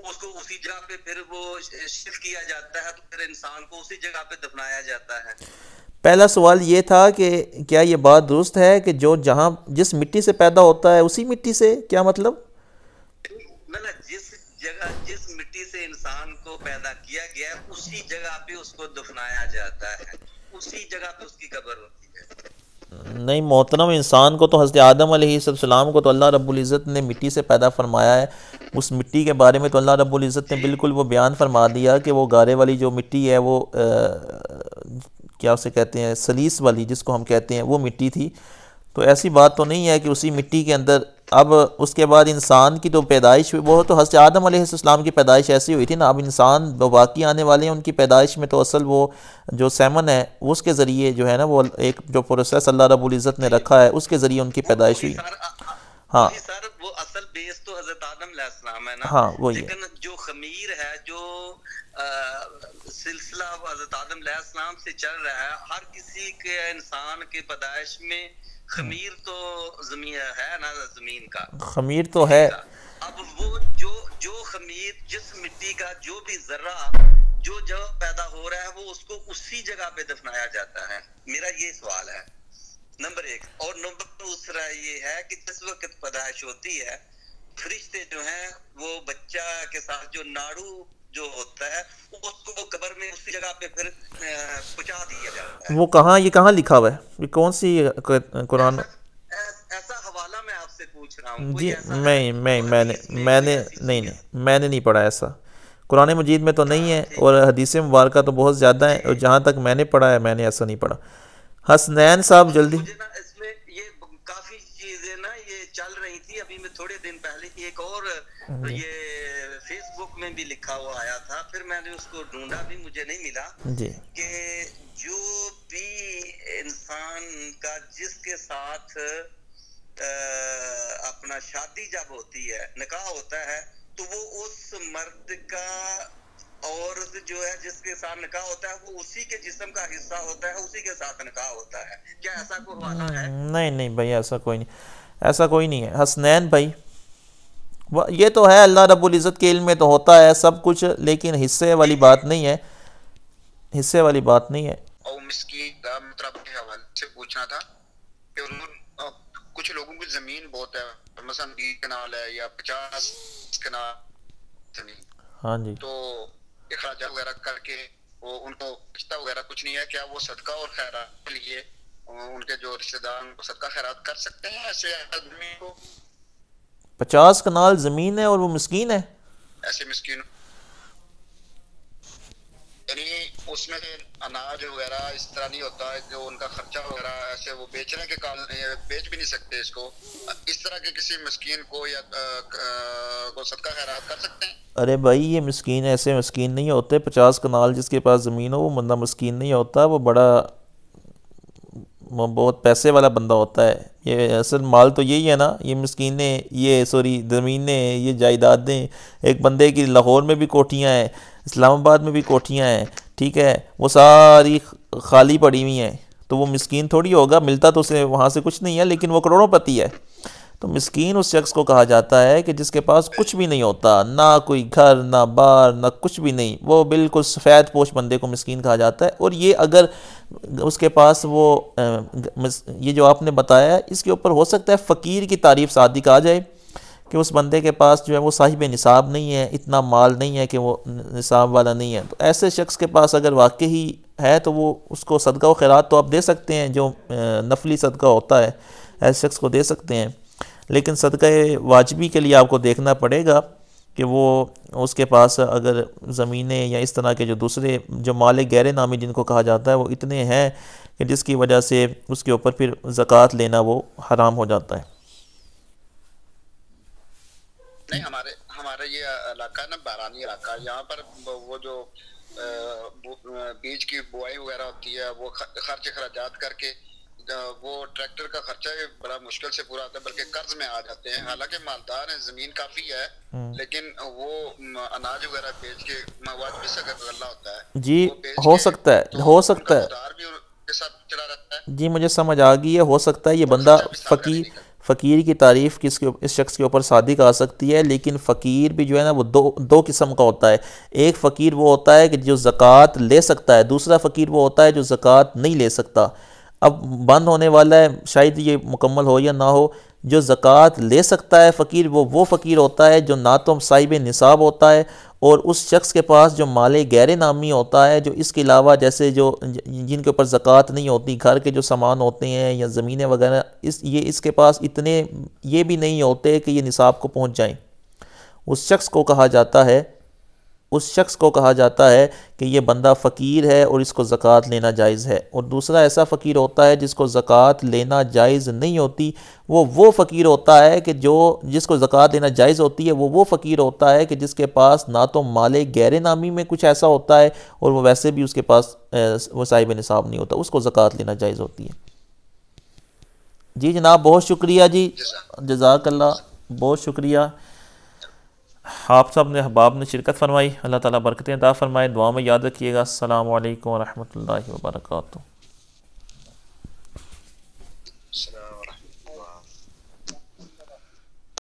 उसको उसी जगह पे फिर वो शिफ्ट किया जाता है तो फिर इंसान को उसी जगह पे दफनाया जाता है पहला सवाल ये था कि क्या ये बात दुरुस्त है कि जो जहाँ जिस मिट्टी से पैदा होता है उसी मिट्टी से क्या मतलब ना ना जिस जगह जिस मिट्टी से इंसान को पैदा किया गया उसी जगह पे उसको दफनाया जाता है उसी जगह पे उसकी कब्र होती है नहीं मोहतरम इंसान को तो हज़रत आदम सलाम को तो अल्लाह रब्ज़त ने मिट्टी से पैदा फरमाया है उस मिट्टी के बारे में तो अल्लाह रब्ज़त ने बिल्कुल वो बयान फरमा दिया कि वो गारे वाली जो मिट्टी है वो आ, क्या उसे कहते हैं सलीस वाली जिसको हम कहते हैं वो मिट्टी थी तो ऐसी बात तो नहीं है कि उसी मिट्टी के अंदर अब उसके बाद इंसान की तो पैदाइश वो तो हज़रत आदम आसमाम की पैदाइश ऐसी हुई थी ना अब इंसान बाकी आने वाले हैं उनकी पैदाइश में तो असल वो जो सैमन है उसके ज़रिए जो है ना वो एक जो प्रोसेस अल्लाह रबुल्ज़त ने रखा है उसके ज़रिए उनकी पैदाइश हुई हाँ सर वो असल बेस तो हजरत आदम है ना हाँ वही लेकिन जो खमीर है जो सिलसिला हजरत आदम से चल रहा है हर किसी के इंसान के पैदाइश में खमीर तो जमीन है ना जमीन का खमीर तो है अब वो जो जो खमीर जिस मिट्टी का जो भी जर्रा जो जब पैदा हो रहा है वो उसको उसी जगह पे दफनाया जाता है मेरा ये सवाल है नंबर एक और नंबर दूसरा ये है कि जिस वक्त पैदाइश होती है फरिश्ते जो हैं वो बच्चा के साथ जो नाड़ू जो होता है उसको कबर में उसी जगह पे फिर पहुंचा दिया जाता है वो कहाँ ये कहाँ लिखा हुआ है कौन सी कुरान जी ऐसा हवाला मैं आपसे पूछ रहा हूँ जी मैं मैं मैंने मैंने नहीं नहीं मैंने नहीं पढ़ा ऐसा कुरान मजीद में तो नहीं हाँ, है और हदीस मुबारक तो बहुत ज़्यादा है और जहाँ तक मैंने पढ़ा है मैंने ऐसा नहीं पढ़ा हसनैन साहब जल्दी इसमें ये काफ़ी चीज़ें ना ये चल रही थी अभी मैं थोड़े दिन पहले एक और ये में भी लिखा हुआ आया था फिर मैंने उसको ढूंढा भी मुझे नहीं मिला कि जो भी इंसान का जिसके साथ आ, अपना शादी जब होती है निकाह होता है तो वो उस मर्द का औरत जो है जिसके साथ निकाह होता है वो उसी के जिस्म का हिस्सा होता है उसी के साथ निकाह होता है क्या ऐसा कोई है हम्म, नहीं नहीं भाई ऐसा कोई नहीं ऐसा कोई नहीं है हसनैन भाई ये तो है अल्लाह रब्बुल इज़्ज़त के इल्म में तो होता है सब कुछ लेकिन हिस्से वाली बात नहीं है हिस्से वाली बात नहीं है तो पूछना था कि कुछ लोगों की ज़मीन बहुत है कनाल है या पचास कनाल हाँ जी तो वगैरह करके वो उनको रिश्ता वगैरह कुछ नहीं है क्या वो सदका और खैरा के लिए उनके जो रिश्तेदार उनको सदका खैरात कर सकते हैं ऐसे आदमी को पचास कनाल जमीन है और वो मस्किन है ऐसे यानी उसमें अनाज वगैरह इस तरह नहीं होता जो उनका खर्चा वगैरह ऐसे वो बेचने के बेच भी नहीं सकते इसको इस तरह के किसी मस्किन को या को खैरात कर सकते हैं अरे भाई ये मस्किन ऐसे मस्किन नहीं होते पचास कनाल जिसके पास ज़मीन हो वो बंदा मस्किन नहीं होता वो बड़ा बहुत पैसे वाला बंदा होता है ये असल माल तो यही है ना ये मस्किनें ये सॉरी ज़मीनें ये जायदादें एक बंदे की लाहौर में भी कोठियाँ हैं इस्लामाबाद में भी कोठियाँ हैं ठीक है वो सारी खाली पड़ी हुई हैं तो वो मस्किन थोड़ी होगा मिलता तो उसे वहाँ से कुछ नहीं है लेकिन वो करोड़ों पति है तो मस्किन उस शख्स को कहा जाता है कि जिसके पास कुछ भी नहीं होता ना कोई घर ना बार ना कुछ भी नहीं वो बिल्कुल सफ़ेद पोश बंदे को मस्किन कहा जाता है और ये अगर उसके पास वो ये जो आपने बताया इसके ऊपर हो सकता है फ़कीर की तारीफ़ शादी कहा जाए कि उस बंदे के पास जो है वो साहिब निसाब नहीं है इतना माल नहीं है कि वो निसाब वाला नहीं है तो ऐसे शख्स के पास अगर वाकई है तो वो उसको सदका व खैरात तो आप दे सकते हैं जो नफली सदका होता है ऐसे शख्स को दे सकते हैं लेकिन सदका वाजबी के लिए आपको देखना पड़ेगा कि वो उसके पास अगर ज़मीनें या इस तरह के जो दूसरे जो माले गैर नामी जिनको कहा जाता है वो इतने हैं कि जिसकी वजह से उसके ऊपर फिर ज़क़़त लेना वो हराम हो जाता है नहीं हमारे हमारे ये इलाका ना बारानी इलाका है यहाँ पर वो जो बीज की बुआई वगैरह होती है वो खर्च खराजात करके वो ट्रैक्टर का खर्चा भी बड़ा मुश्किल से पूरा आता है बल्कि कर्ज में आ जाते हैं हालांकि मालदार है जमीन काफी है हम्म। लेकिन वो अनाज वगैरह बेच के मवाद भी सगर गल्ला होता है जी हो सकता है तो हो सकता है जी मुझे समझ आ गई है हो सकता है ये बंदा फकीर फ़कीर की तारीफ़ किसके इस शख्स के ऊपर सादिक आ सकती है लेकिन फ़कीर भी जो है ना वो दो दो किस्म का होता है एक फ़कीर वो होता है कि जो ज़क़़त ले सकता है दूसरा फ़कीर वो होता है जो ज़क़़त नहीं ले सकता अब बंद होने वाला है शायद ये मुकम्मल हो या ना हो जो ज़क़़त ले सकता है फ़कीर वो वो फ़कीर होता है जो ना तो साहिब निसाब होता है और उस शख्स के पास जो माल गैर नामी होता है जो इसके अलावा जैसे जो जिनके ऊपर ज़क़़त नहीं होती घर के जो सामान होते हैं या ज़मीनें वगैरह इस ये इसके पास इतने ये भी नहीं होते कि ये निसाब को पहुँच जाएँ उस शख्स को कहा जाता है उस शख्स को कहा जाता है कि ये बंदा फ़कीर है और इसको ज़क़़त लेना जायज़ है और दूसरा ऐसा फ़कीर होता है जिसको ज़क़़त लेना जायज़ नहीं होती वो वो फ़कीर होता है कि जो जिसको ज़क़़त लेना जायज़ होती है वो वो फ़कीर होता है कि जिसके पास ना तो माले गैर नामी में कुछ ऐसा होता है और वह वैसे भी उसके पास वह साहिब निसाब नहीं होता उसको ज़क़़त लेना जायज़ होती है जी जनाब बहुत शुक्रिया जी जजाकल्ला बहुत शुक्रिया आप सब ने अहबाब ने शिरकत फरमाई अल्लाह ताला बरकतें दा फरमाए दुआ में याद रखिएगा अल्लाम वरहमल वर्का